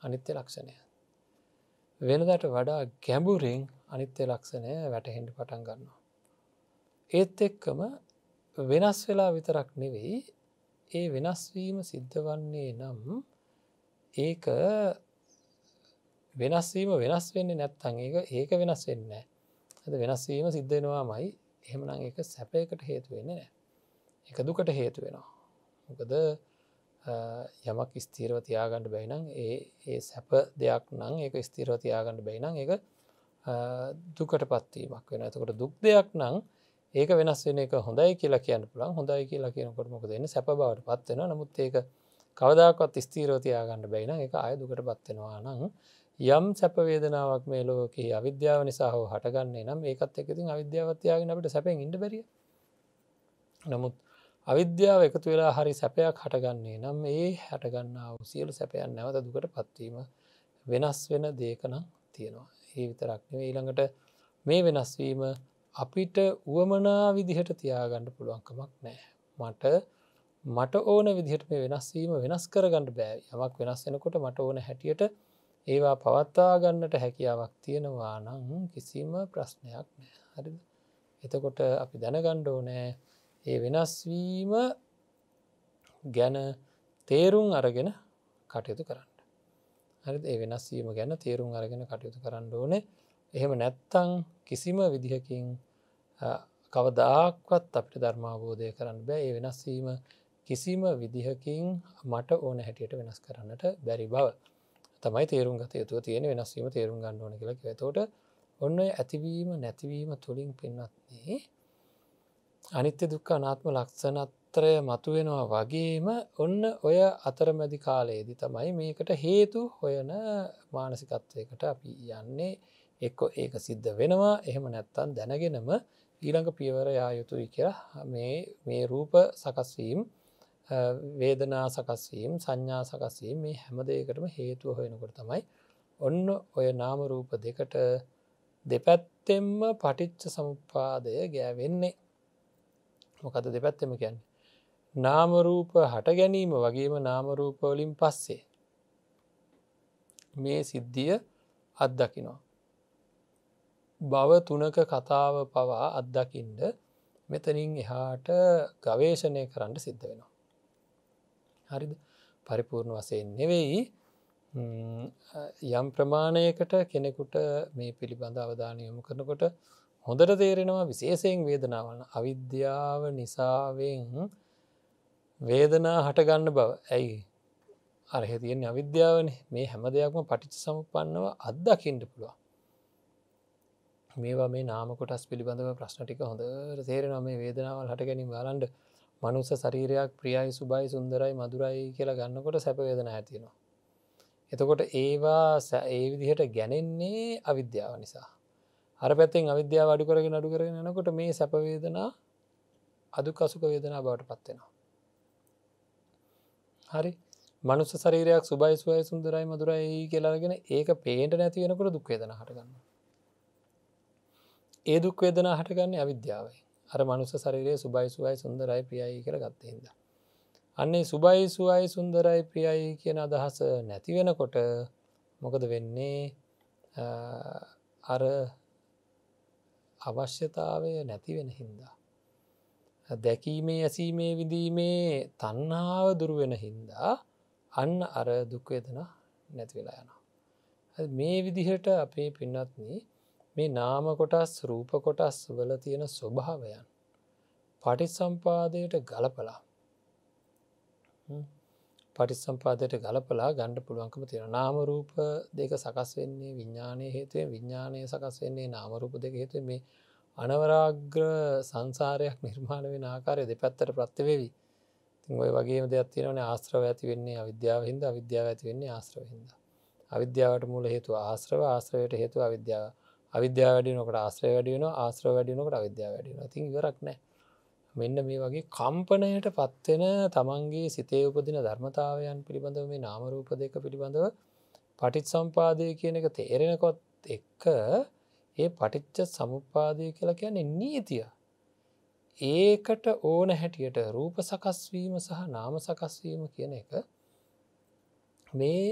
Speaker 1: අනිත්‍ය ලක්ෂණය. වෙනදට වඩා ගැඹුරෙන් අනිත්‍ය ලක්ෂණය වැටහෙන්ට පටන් ගන්නවා. ඒත් එක්කම වෙනස් වෙලා විතරක් නෙවෙයි ඒ වෙනස්වීම සිද්ධ වන්නේ නම් ඒක වෙනස්වීම වෙනස් වෙන්න නැත්තං ඒ ඒක වෙනස් වෙන්න ඇද වෙනස්වීම සිද්ධෙනවා මයි එහෙමන එක සැපයකට හේතුවෙන්න නෑ එක දුකට හේතු වෙනවා මොකද යමක් ස්තීරව තියාගණඩ බැයිනම් ඒ ඒ සැප දෙයක් නං එක ස්තීරව තියාගණඩ බැයිනම් එක දුකට පත්වීමක් වෙන ඇතකොට දුක් දෙයක් නං ඒක වෙනස් වෙන එක හොඳයි කියලා කියන්න පුළන් හොඳයි කියලා කියනකොට මොක දෙන්න සැප බවට පත්වෙන නමුත් ඒක කවදක්වත් ස්තීරව තියාගණඩ බැයින එක අය දුකට පත්වෙනවා නං යම් සැප වේදනාවක් මේ ලෝකයේ අවිද්‍යාව නිසා හෝ හටගන්නේ නම් ඒකත් එකතින් අවිද්‍යාවත්යාගෙන අපට සැපෙන් ඉඩ බැරිය නමුත් අවිද්‍යාව එකතු වෙලා හරි සැපයක් හටගන්නේ නම් ඒ හැටගන්නාව සියලු සැපයන් නැවත දුකට පත්වීම වෙනස් වෙන දේකනම් තියෙනවා ඒ විතරක්න ඊළඟට මේ වෙනස්වීම අපිට වුවමනා විදිහට තියාගණඩ පුළුවන්කමක් නෑ මට මට ඕන විදිහට මේ වෙනස්වීම වෙනස් කරගන්නඩ බෑ යමක් වෙනස් වෙනකොට මට ඕන හැටියට ඒවා පවත්වා ගන්නට හැකියාවක් තියෙනවා නම් කිසිම ප්‍රශ්නයක් නෑ හරි එතකොට අපි දැනගණ්ඩෝ නෑ ඒ වෙනස්වීම ගැන තේරුම් අරගෙන කටයුතු කරන්න හරි ඒ වෙනස්වීම ගැන තේරුම් අරගෙන කටයුතු කරන්න ඕනේ එහෙම නැත්තං කිසිම විදිහකින් කවදාක්වත් අපිට ධර්මාබෝධය කරන්න බෑ ඒ වෙනස්වීම කිසිම විදිහකින් මට ඕන හැටියට වෙනස් කරන්නට බැරි බව තමයි තේරුම් ගත යුතුව තියෙන වෙනස්වීම තේරුම් ගන්න ඕන කියලා ඇතෝට ඔන්න ඇතිවීම නැතිවීම තුළින් පෙන්වත්න්නේ අනිත්‍ය දුක්ක අනාත්ම ලක්ෂණත්‍රය මතුවෙනවා වගේම ඔන්න ඔය අතරමැදි කාලයේදි තමයි මේකට හේතු හොයන මානසිකත්වයකට අපි යන්නේ එක්කො ඒක සිද්ධ වෙනවා එහෙම නැත්තන් දැනගෙනම ඊළඟ පියවර යා යුතුයි කියලා මේ රූප සකස්වීම් වේදනා සකස්වීම් සංඥා සකස්වීම මේ හැමදයකටම හේතුව හොයනකොට තමයි ඔන්න ඔය නාම රූප දෙකට දෙපැත්තෙම පටිච්ච සමුපාදය ගෑවෙන්නේ මොකද දෙපැත්තෙම ගැන්න නාමරූප හට ගැනීම වගේම නාමරූපවලින් පස්සේ මේ සිද්ධිය අත්දකිනවා බව තුනක කතාව පවා අත්දකින්ට මෙතනින් එහාට ගවේශණය කරන්න සිද්ධ වෙනවා හරිද පරිපූර්ණ වසයෙන් නෙවෙයි යම් ප්‍රමාණයකට කෙනෙකුට මේ පිළිබඳ අවධානය යොමු කරනකොට හොඳට තේරෙනවා විශේෂයෙන් වේදනාවන අවිද්‍යාව නිසාවෙන් වේදනා හටගන්න බව ඇයි අරහෙතියෙන් අවිද්‍යාවන මේ හැම දෙයක්ම පටිච සමපන්නව අත්දකිින්ට පුළුවන් මේවා මේ නාමකොටස් පිළිබඳව ප්‍රශ්නටික හොඳ තේරෙනවා මේ වේදනාවල් හට ගැනීම ගලන්ඩ මනුස සරීරයක් ප්‍රියයි සුබයි සුන්දරයි මදුරයි කියලා ගන්නකොට සැපවේදන ඇතිනවා. එතකොට ඒවා ඒ විදිහට ගැනෙන්නේ අවිද්‍යාව නිසා. අර පැත්තෙන් අවිද්‍යාව අඩු කරගෙන අඩු කරගෙන නකොට මේ සැපවේදනා අදුකසුක වේදනා බවට පත්වෙනවා. හරි මනුස සරීරයක් සුබයි සුවය සුන්දරයි මදුරයි කියලාගෙන ඒක පේට නැතිවෙනකට දුක්වේදන හටගන්න. ඒ දුක්වේදනා හටගන්නේ අවිද්‍යාවයි. අර මනුස සරිරය සුබයි සුවයි සුන්දරයි ප්‍රියයි කර ගත්තහිද. අන්නේ සුබයි සුවයි සුන්දරයි ප්‍රියයි කියන අදහස නැතිවෙනකොට මොකද වෙන්නේ අර අවශ්‍යතාවය නැතිවෙන හින්දා. දැකීමේ ඇසීමේ විඳීමේ තන්නාව දුරුවෙන හින්දා අන්න අර දුක්වේදන නැතිවෙලා යනවා. මේ විදිහට අපේ පින්නත්න්නේ මේ නාම කොටස් රූප කොටස් වල තියෙන ස්වභාවයන් පටිසම්පාදයට ගලපලා පටිසම්පාදයට ගලපලා ගණ්ඩ පුළුවන්කම තියෙන නාමරූප දෙක සකස් වෙන්නේ විඤ්ඥානය හේතුවේ විඤ්ඥානය සකස් වෙන්නේ නාමරූප දෙක හේතු මේ අනවරාග්‍ර සංසාරයක් නිර්මාණ වෙන ආකාරය දෙපැත්තට ප්‍රත්තිවේවි තිංඔය වගේ දෙයක් තියෙනවන ආශ්‍රව ඇති වෙන්නේ අවිද්‍යාව හින්ද අවිද්‍යාව ඇති වෙන්නේ ආශ්‍රව හින්ද අවිද්‍යාවට මුල හේතු ආශ්‍රව ආශ්‍රවයට හේතු අවිද්‍යාව අවිද්‍යා වැඩිනකට ආශ්‍රය වැඩියන ආශ්‍ර වැඩිනකට අවිද්‍යා වැඩින ති ඉවරක් නෑ මෙන්න මේ වගේ කම්පනයට පත්වෙන තමන්ගේ සිතේ උපදින ධර්මතාවයන් පිළිබඳව මේ නාමරූප දෙක පිළිබඳව පටිත් සම්පාදය කියන එක තේරෙනකොත් එක්ක ඒ පටිච්ච සමුපාදය කියලා කියන්නේ නීතිය ඒකට ඕන හැටියට රූප සකස්වීම සහ නාම සකස්වීම කියන එක මේ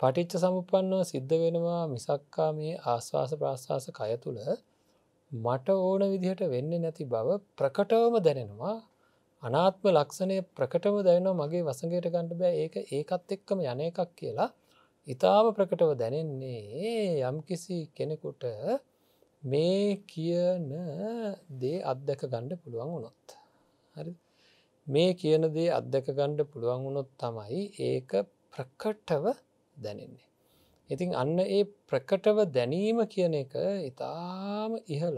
Speaker 1: පටිච්ච සමුපන්නව සිද්ධ වෙනවා මිසක්කා මේ ආශවාස ප්‍රශ්වාස කය තුළ මට ඕන විදිහට වෙන්න නැති බව ප්‍රකටවම දැනෙනවා අනාත්ම ලක්ෂණය ප්‍රකටව දැනවා මගේ වසගේට ගණඩ බෑ ඒක ඒකත් එක්කම යන එකක් කියලා ඉතාම ප්‍රකටව දැනෙන්නේ යම්කිසි කෙනෙකුට මේ කියන දේ අත්දැක ගණ්ඩ පුළුවන් වුණොත්. හරි මේ කියන දේ අත්දැක ගණ්ඩ පුළුවන් වුණොත් තමයි ඒක ප්‍රකට්ටව දැනෙන්නේ. ඉතින් අන්න ඒ ප්‍රකටව දැනීම කියන එක ඉතාම ඉහල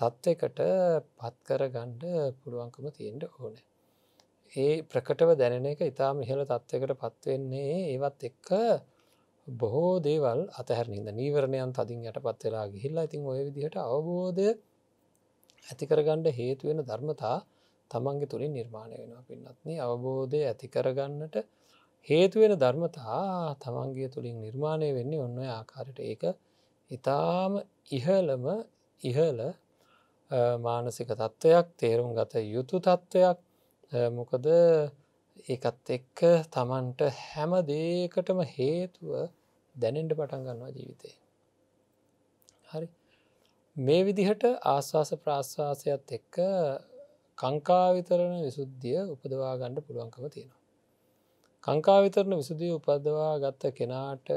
Speaker 1: තත්ත්වකට පත්කර ගණ්ඩ පුළුවන්කම තියෙන්ට ඕන. ඒ ප්‍රකටව දැනෙන එක ඉතාම ඉහල තත්ත්වකට පත්වවෙන්නේ ඒවත් එක්ක බොහෝ දේවල් අතහැරනිද නීවරණයන් තදින් යට පත් වෙලා ගිහිල්ලා ඉතින් ඔය විදිහට අවබෝධය ඇතිකරගණ්ඩ හේතුවෙන ධර්මතා තමන්ගේ තුළින් නිර්මාණය වෙනවා පින්නත්න අවබෝධය ඇතිකරගන්නට හේතුවෙන ධර්මතා තමන්ගේ තුළින් නිර්මාණය වෙන්නේ ඔන්න ආකාරයට ඒක ඉතාම ඉහලම ඉහල මානසික තත්ත්වයක් තේරුම් ගත යුතු තත්ත්වයක් මොකද ඒකත් එක්ක තමන්ට හැම දේකටම හේතුව දැනෙන්ට පටන් ගන්නවා ජීවිතය. හරි මේ විදිහට ආශවාස ප්‍රාශ්වාසයත් එක්ක කංකාවිතරණ විසුද්ධිය උපදවා ගණ්ඩ පුළුවන්කම තියෙනවා. කංකාවිතරණ විසුදී උපදවා ගත්ත කෙනාට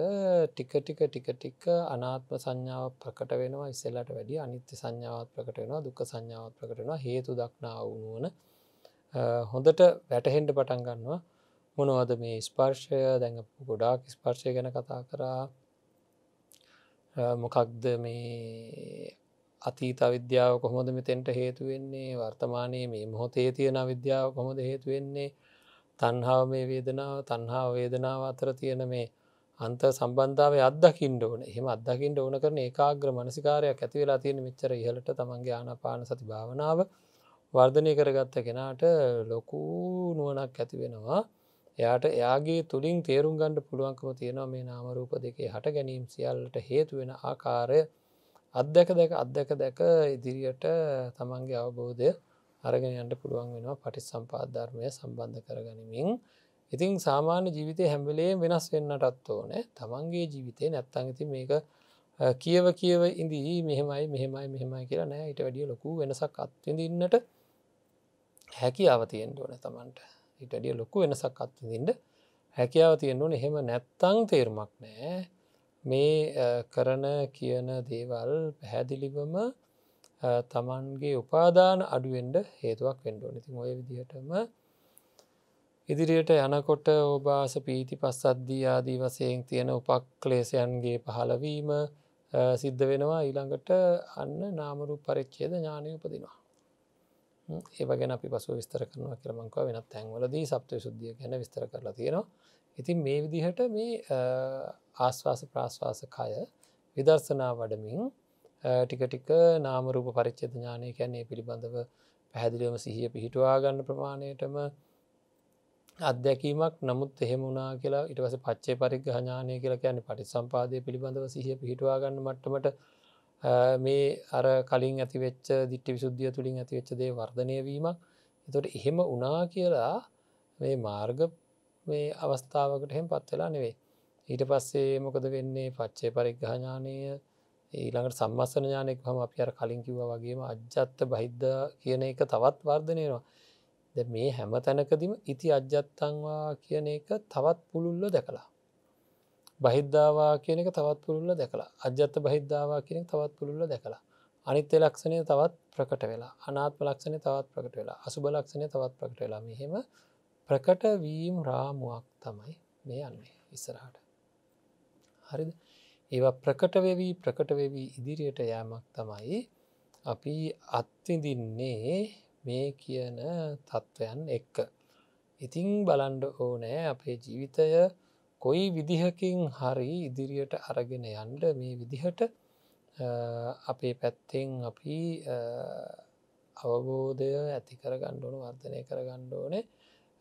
Speaker 1: ටික ටික ටික ටික අනාත්ම සංඥාව ප්‍රකට වෙනවා ඉස්සෙල්ලට වැඩි අනිත්‍ය සංඥාවත් ප්‍රකට වෙනවා දුක සංඥාවත් ප්‍රකට වෙනවා හේතු දක්නා වුණුවන හොඳට වැටහෙන්ට පටන් ගන්නවා මොනවද මේ ස්පර්ශය දැඟ ගොඩාක් ස්පර්ශය ගැන කතා කරා මොකක්ද මේ අතීත විද්‍යාව කොහොමද මෙතෙන්ට හේතුවෙන්නේ වර්තමානයේ මේ මොහොතේ තියෙන විද්‍යාව කොහොමද හේතුවෙන්නේ තන්හාාව මේ වේදනාව තන්හාාව වේදනාව අතර තියෙන මේ අන්ත සම්බන්ධාව අදකින්ට ඕන එහම අදකින්ට ඕන කරන ඒකාග්‍ර මනසිකාරයක් ඇතිවෙලා තියෙන මෙච්චර ඉහලට තමන්ගේ ආනපාන සති භාවනාව වර්ධනය කරගත්ත කෙනාට ලොකු නුවනක් ඇති වෙනවා එයාට එයාගේ තුළින් තේරුම් ගණ්ඩ පුළුවන්කම තියෙනවා මේ නාමරූප දෙකේ හට ගැනීම් සියල්ලට හේතු වෙන ආකාරය අත්දැක දැක අත්දැක දැක ඉදිරියට තමන්ගේ අවබෝධය අරගෙනයන්ට පුළුවන් වෙනවා පටි සම්පාධර්මය සම්බන්ධ කරගනිමින් ඉතින් සාමාන්‍ය ජීවිතය හැම්බලේ වෙනස් වෙන්නටත් ඕන තමන්ගේ ජීවිතය නැත්තං ඉති මේක කියව කියව ඉදී මෙහෙමයි මෙහෙමයි මෙහෙමයි කියලා නෑ ඉට වැඩිය ලොකු වෙනසක් අත්විඳන්නට හැකියාව තියෙන් ඕන තමන්ට ඉටඩිය ලොකු වෙනසක් අත්විඳින්ට හැකියාව තියෙන් ඕන එහෙම නැත්තං තේරුමක් නෑ මේ කරන කියන දේවල් පැහැදිලිවම තමන්ගේ උපාදාන අඩුවෙන්ඩ හේතුවක් වෙන්ඩෝ නති ඔය විදිහටම ඉදිරියට යනකොට ඔබාස පීති පස්සද්දී ආදී වසයෙන් තියෙන උපක්ලේසයන්ගේ පහලවීම සිද්ධ වෙනවා ඊළඟට අන්න නාමරු පරිච්චේද ඥානය උපදිනවා ඒවගෙන අපි පසු විස්තර කරනවා කරමංක වෙනත් තැන්වලදී සප්තය සුද්ධිය ගැන විස්තර කරලා තියෙනවා ඉතින් මේ විදිහට මේ ආශ්වාස ප්‍රාශ්වාසකය විදර්ශනා වඩමින් ටිකටික නාමරූප පරිච්චේද ඥානය කැන්නේ පිළිබඳව පැහැදිලිවම සිහිය පිහිටවා ගන්න ප්‍රමාණයටම අත්දැකීමක් නමුත් එහෙම වුණනා කියලා ඉටවස පච්චේ පරිග ඥානය කියලා කියන්නේ පටි සම්පාදය පිළිබඳව සිහිය පිහිටවා ගන්න මට්ටමට මේ අර කලින් ඇතිවෙච්ච දිට්ටි විසුද්ධිය තුළින් ඇතිවෙච්ච දේ වර්ධනය වීමක් එතොට එහෙම වනා කියලා මේ මාර්ග මේ අවස්ථාවකට හෙම පත් වෙලා නෙවෙයි ඊට පස්සේ මොකද වෙන්නේ පච්චේ පරිග්ඝඥානය ඊළඟට සම්මස්සන ඥානෙක් හම අපි අර කලින් කිව වගේම අජ්‍යත්ත බහිද්ධ කියන එක තවත් වර්ධනයවා ද මේ හැම තැනකදිම ඉති අජ්‍යත්තන්වා කියන එක තවත් පුළුල්ල දැකලා බහිද්ධවා කියන එක තවත් පුළුල්ල දැකලා අජ්‍යත්ත බහිද්ධවා කියන තවත් පුළුල්ල දැකලා අනිත්‍ය ලක්ෂණය තවත් ප්‍රකට වෙලා අනාත්ම ලක්ෂණය තවත් ප්‍රකට වෙලා අසුබ ලක්ෂණය තවත් ප්‍රකට වෙලා මෙහෙම ප්‍රකටවීම් රාමුවක් තමයි මේ යන්නේ ඉස්සරහට හරිද ඒවා ප්‍රකටවෙවී ප්‍රකටවෙවී ඉදිරියට යෑමක් තමයි අපි අත්විදින්නේ මේ කියන තත්ත්වයන් එක්ක. ඉතිං බලන්ඩ ඕනෑ අපේ ජීවිතය කොයි විදිහකින් හරි ඉදිරියට අරගෙන යන්ඩ මේ විදිහට අපේ පැත්තෙන් අපි අවබෝධය ඇති කරගණ්ඩුවනු වර්ධනය කරගණ්ඩ ඕනේ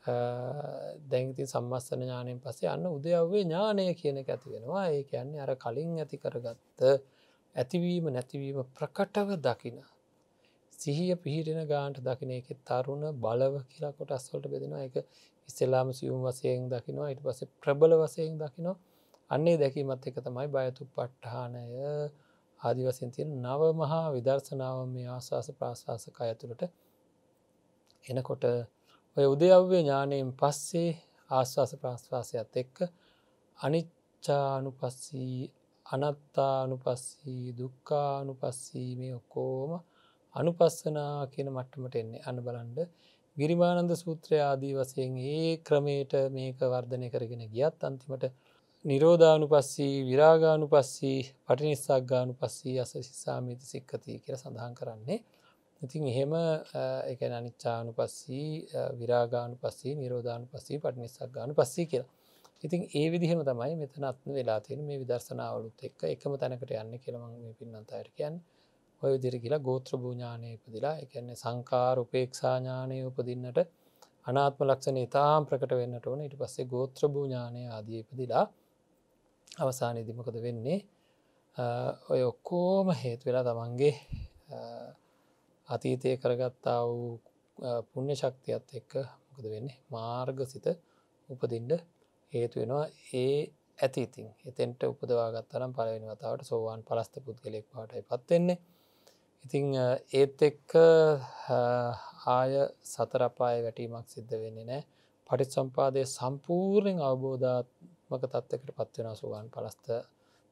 Speaker 1: දැන්ති සම්මස්සන ඥානයෙන් පසේ අන්න උදයව්වේ ඥානය කියන එක ඇතිවෙනවා ඒ කියන්නේ අර කලින් ඇති කරගත්ත ඇතිවීම නැතිවීම ප්‍රකටව දකින. සිහිය පිහිටෙන ගාන්ට දකින එක තරුණ බලව කියලා කොට අස්වලට බෙදෙනවා එක ඉස්සෙලාම සියුම් වසයෙන් දකිනවා ඉට පස ප්‍රබල වසයෙන් දකිනවා අන්නේ දැකීමත් එක තමයි බයතු පට්ඨානය ආදිවසින් තියෙන නව මහා විදර්ශනාව මේ ආශවාස ප්‍රාශාසක ඇතුළට එනකොට ඔය උදයව්‍ය ඥානයෙන් පස්සේ ආශ්වාස ප්‍රශ්වාසයත් එක්ක අනිච්චානු පස්සී අනත්තානු පස්සී දුක්කානු පස්සී මේ ඔක්කෝම අනුපස්සනා කියන මට්ටමට එන්නේ අන බලන්ඩ ගිරිමානන්ද සූත්‍රය ආදී වසයෙන් ඒ ක්‍රමයට මේක වර්ධනය කරගෙන ගියත් අන්තිමට නිරෝධානු පස්සී විරාගානු පස්සී පටිනිස්සක් ගානු පස්සී අස සිස්සාමීති සික්කති කියර සඳහන් කරන්නේ ඉතින් එහෙම එක අනිච්චානු පස්සී විරාගානු පස්සේ නිරෝධානු පස්සී පටිනිසක් ගානු පස්සේ කියලා ඉතින් ඒ විදිහම තමයි මෙතනත්න වෙලා තියෙන මේ විදර්ශනාවලුත් එක් එකම තැනකට යන්න කෙළම මේ පින්නන්තයට කියන් ඔය විදිර කියලා ගෝත්‍ර භූඥානය උපදිලා එකන්නේ සංකාර උපේක්ෂාඥානය උපදින්නට අනාත්ම ලක්ෂණ ඉතාම් ප්‍රකට වෙන්නට ඕන ඉට පස්සේ ගෝත්‍ර භූඥානය ආදී ඉපදිලා අවසානයදිමකද වෙන්නේ ඔය ඔක්කෝම හේතු වෙලා තමන්ගේ අතීතය කරගත්තා වූ පුුණ්‍ය ශක්තියත් එක්ක මොකද වෙන්නේ මාර්ග සිත උපදින්ඩ හේතු වෙනවා ඒ ඇතිඉතින් එතෙන්ට උපදවාගත්තරම් පලවෙනි වතාවට සෝවාන් පලස්ත පුද්ගලෙක් පාටයි පත්වෙන්නේ ඉතිං ඒත් එක්ක ආය සතරපාය වැටීමක් සිද්ධ වෙන්නේ නෑ පටිත් සම්පාදය සම්පූර්ණයෙන් අවබෝධාත්මක තත්වකට පත්වෙන සුවන් පලස්ත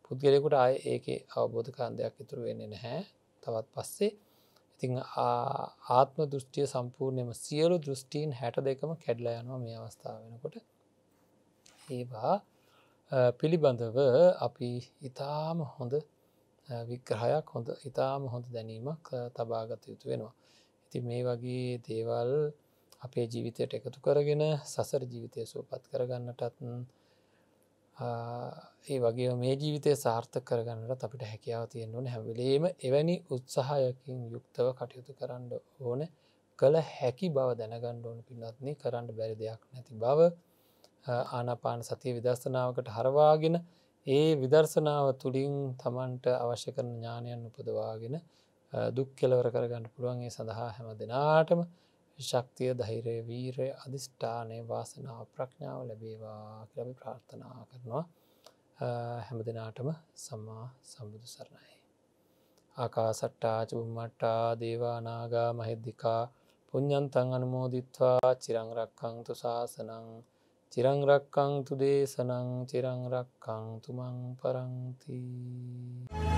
Speaker 1: පුද්ගලෙකුට ආය ඒක අවබෝධකාන්දයක් ඉතුරු වෙන්නේ නැහැ තවත් පස්සේ ඉතිං ආත්ම දෘෂ්ටිය සම්පූර්ණයම සියලු දෘෂ්ටීන් හැට දෙකම කැඩලා යනවා මේ අවස්ථාව වෙනකොට ඒවා පිළිබඳව අපි ඉතාම හොඳ වික්‍රහයක් හොඳ ඉතාම හොඳ දැනීමක් තබාගත යුතු වෙනවා. ඉති මේ වගේ දේවල් අපේ ජීවිතයට එකතු කරගෙන සසර ජීවිතය සුවපත් කරගන්නටත් ඒ වගේ මේ ජීවිතය සාර්ථක කරගන්නට අපිට හැකියාව තියෙන් ඕන හැවිලේම එවැනි උත්සාහයකින් යුක්තව කටයුතු කරන්න ඕන කළ හැකි බව දැනගණ්ඩ ඕන පින්නත්න්නේ කරන්න බැරි දෙයක් නැති බව ආනපාන සතිය විදර්ශනාවකට හරවාගෙන ඒ විදර්ශනාව තුළින් තමන්ට අවශ්‍ය කරන ඥානයන් උපදවාගෙන දුක් කෙලවර කරගන්න පුළුවන්ගේ සඳහා හැම දෙනාටම ශක්තිය දෛරය වීරය අධිෂ්ඨානය වාසනාව ප්‍රඥාව ලැබේවා කලබි ප්‍රාර්ථනා කරනවා හැම දෙනාටම සම්මා සම්බුදු සරණයි. ආකා සට්ටාච බුම්මට්ටා දේවානාගා මහිද්දිකා පුഞ්ඥන්තන් අනමෝදිත්වා චිරංරක්කංතු ශාසනං චිරංරක්කං තුදේශනං චිරංරක්කං තුමං පරංතිී.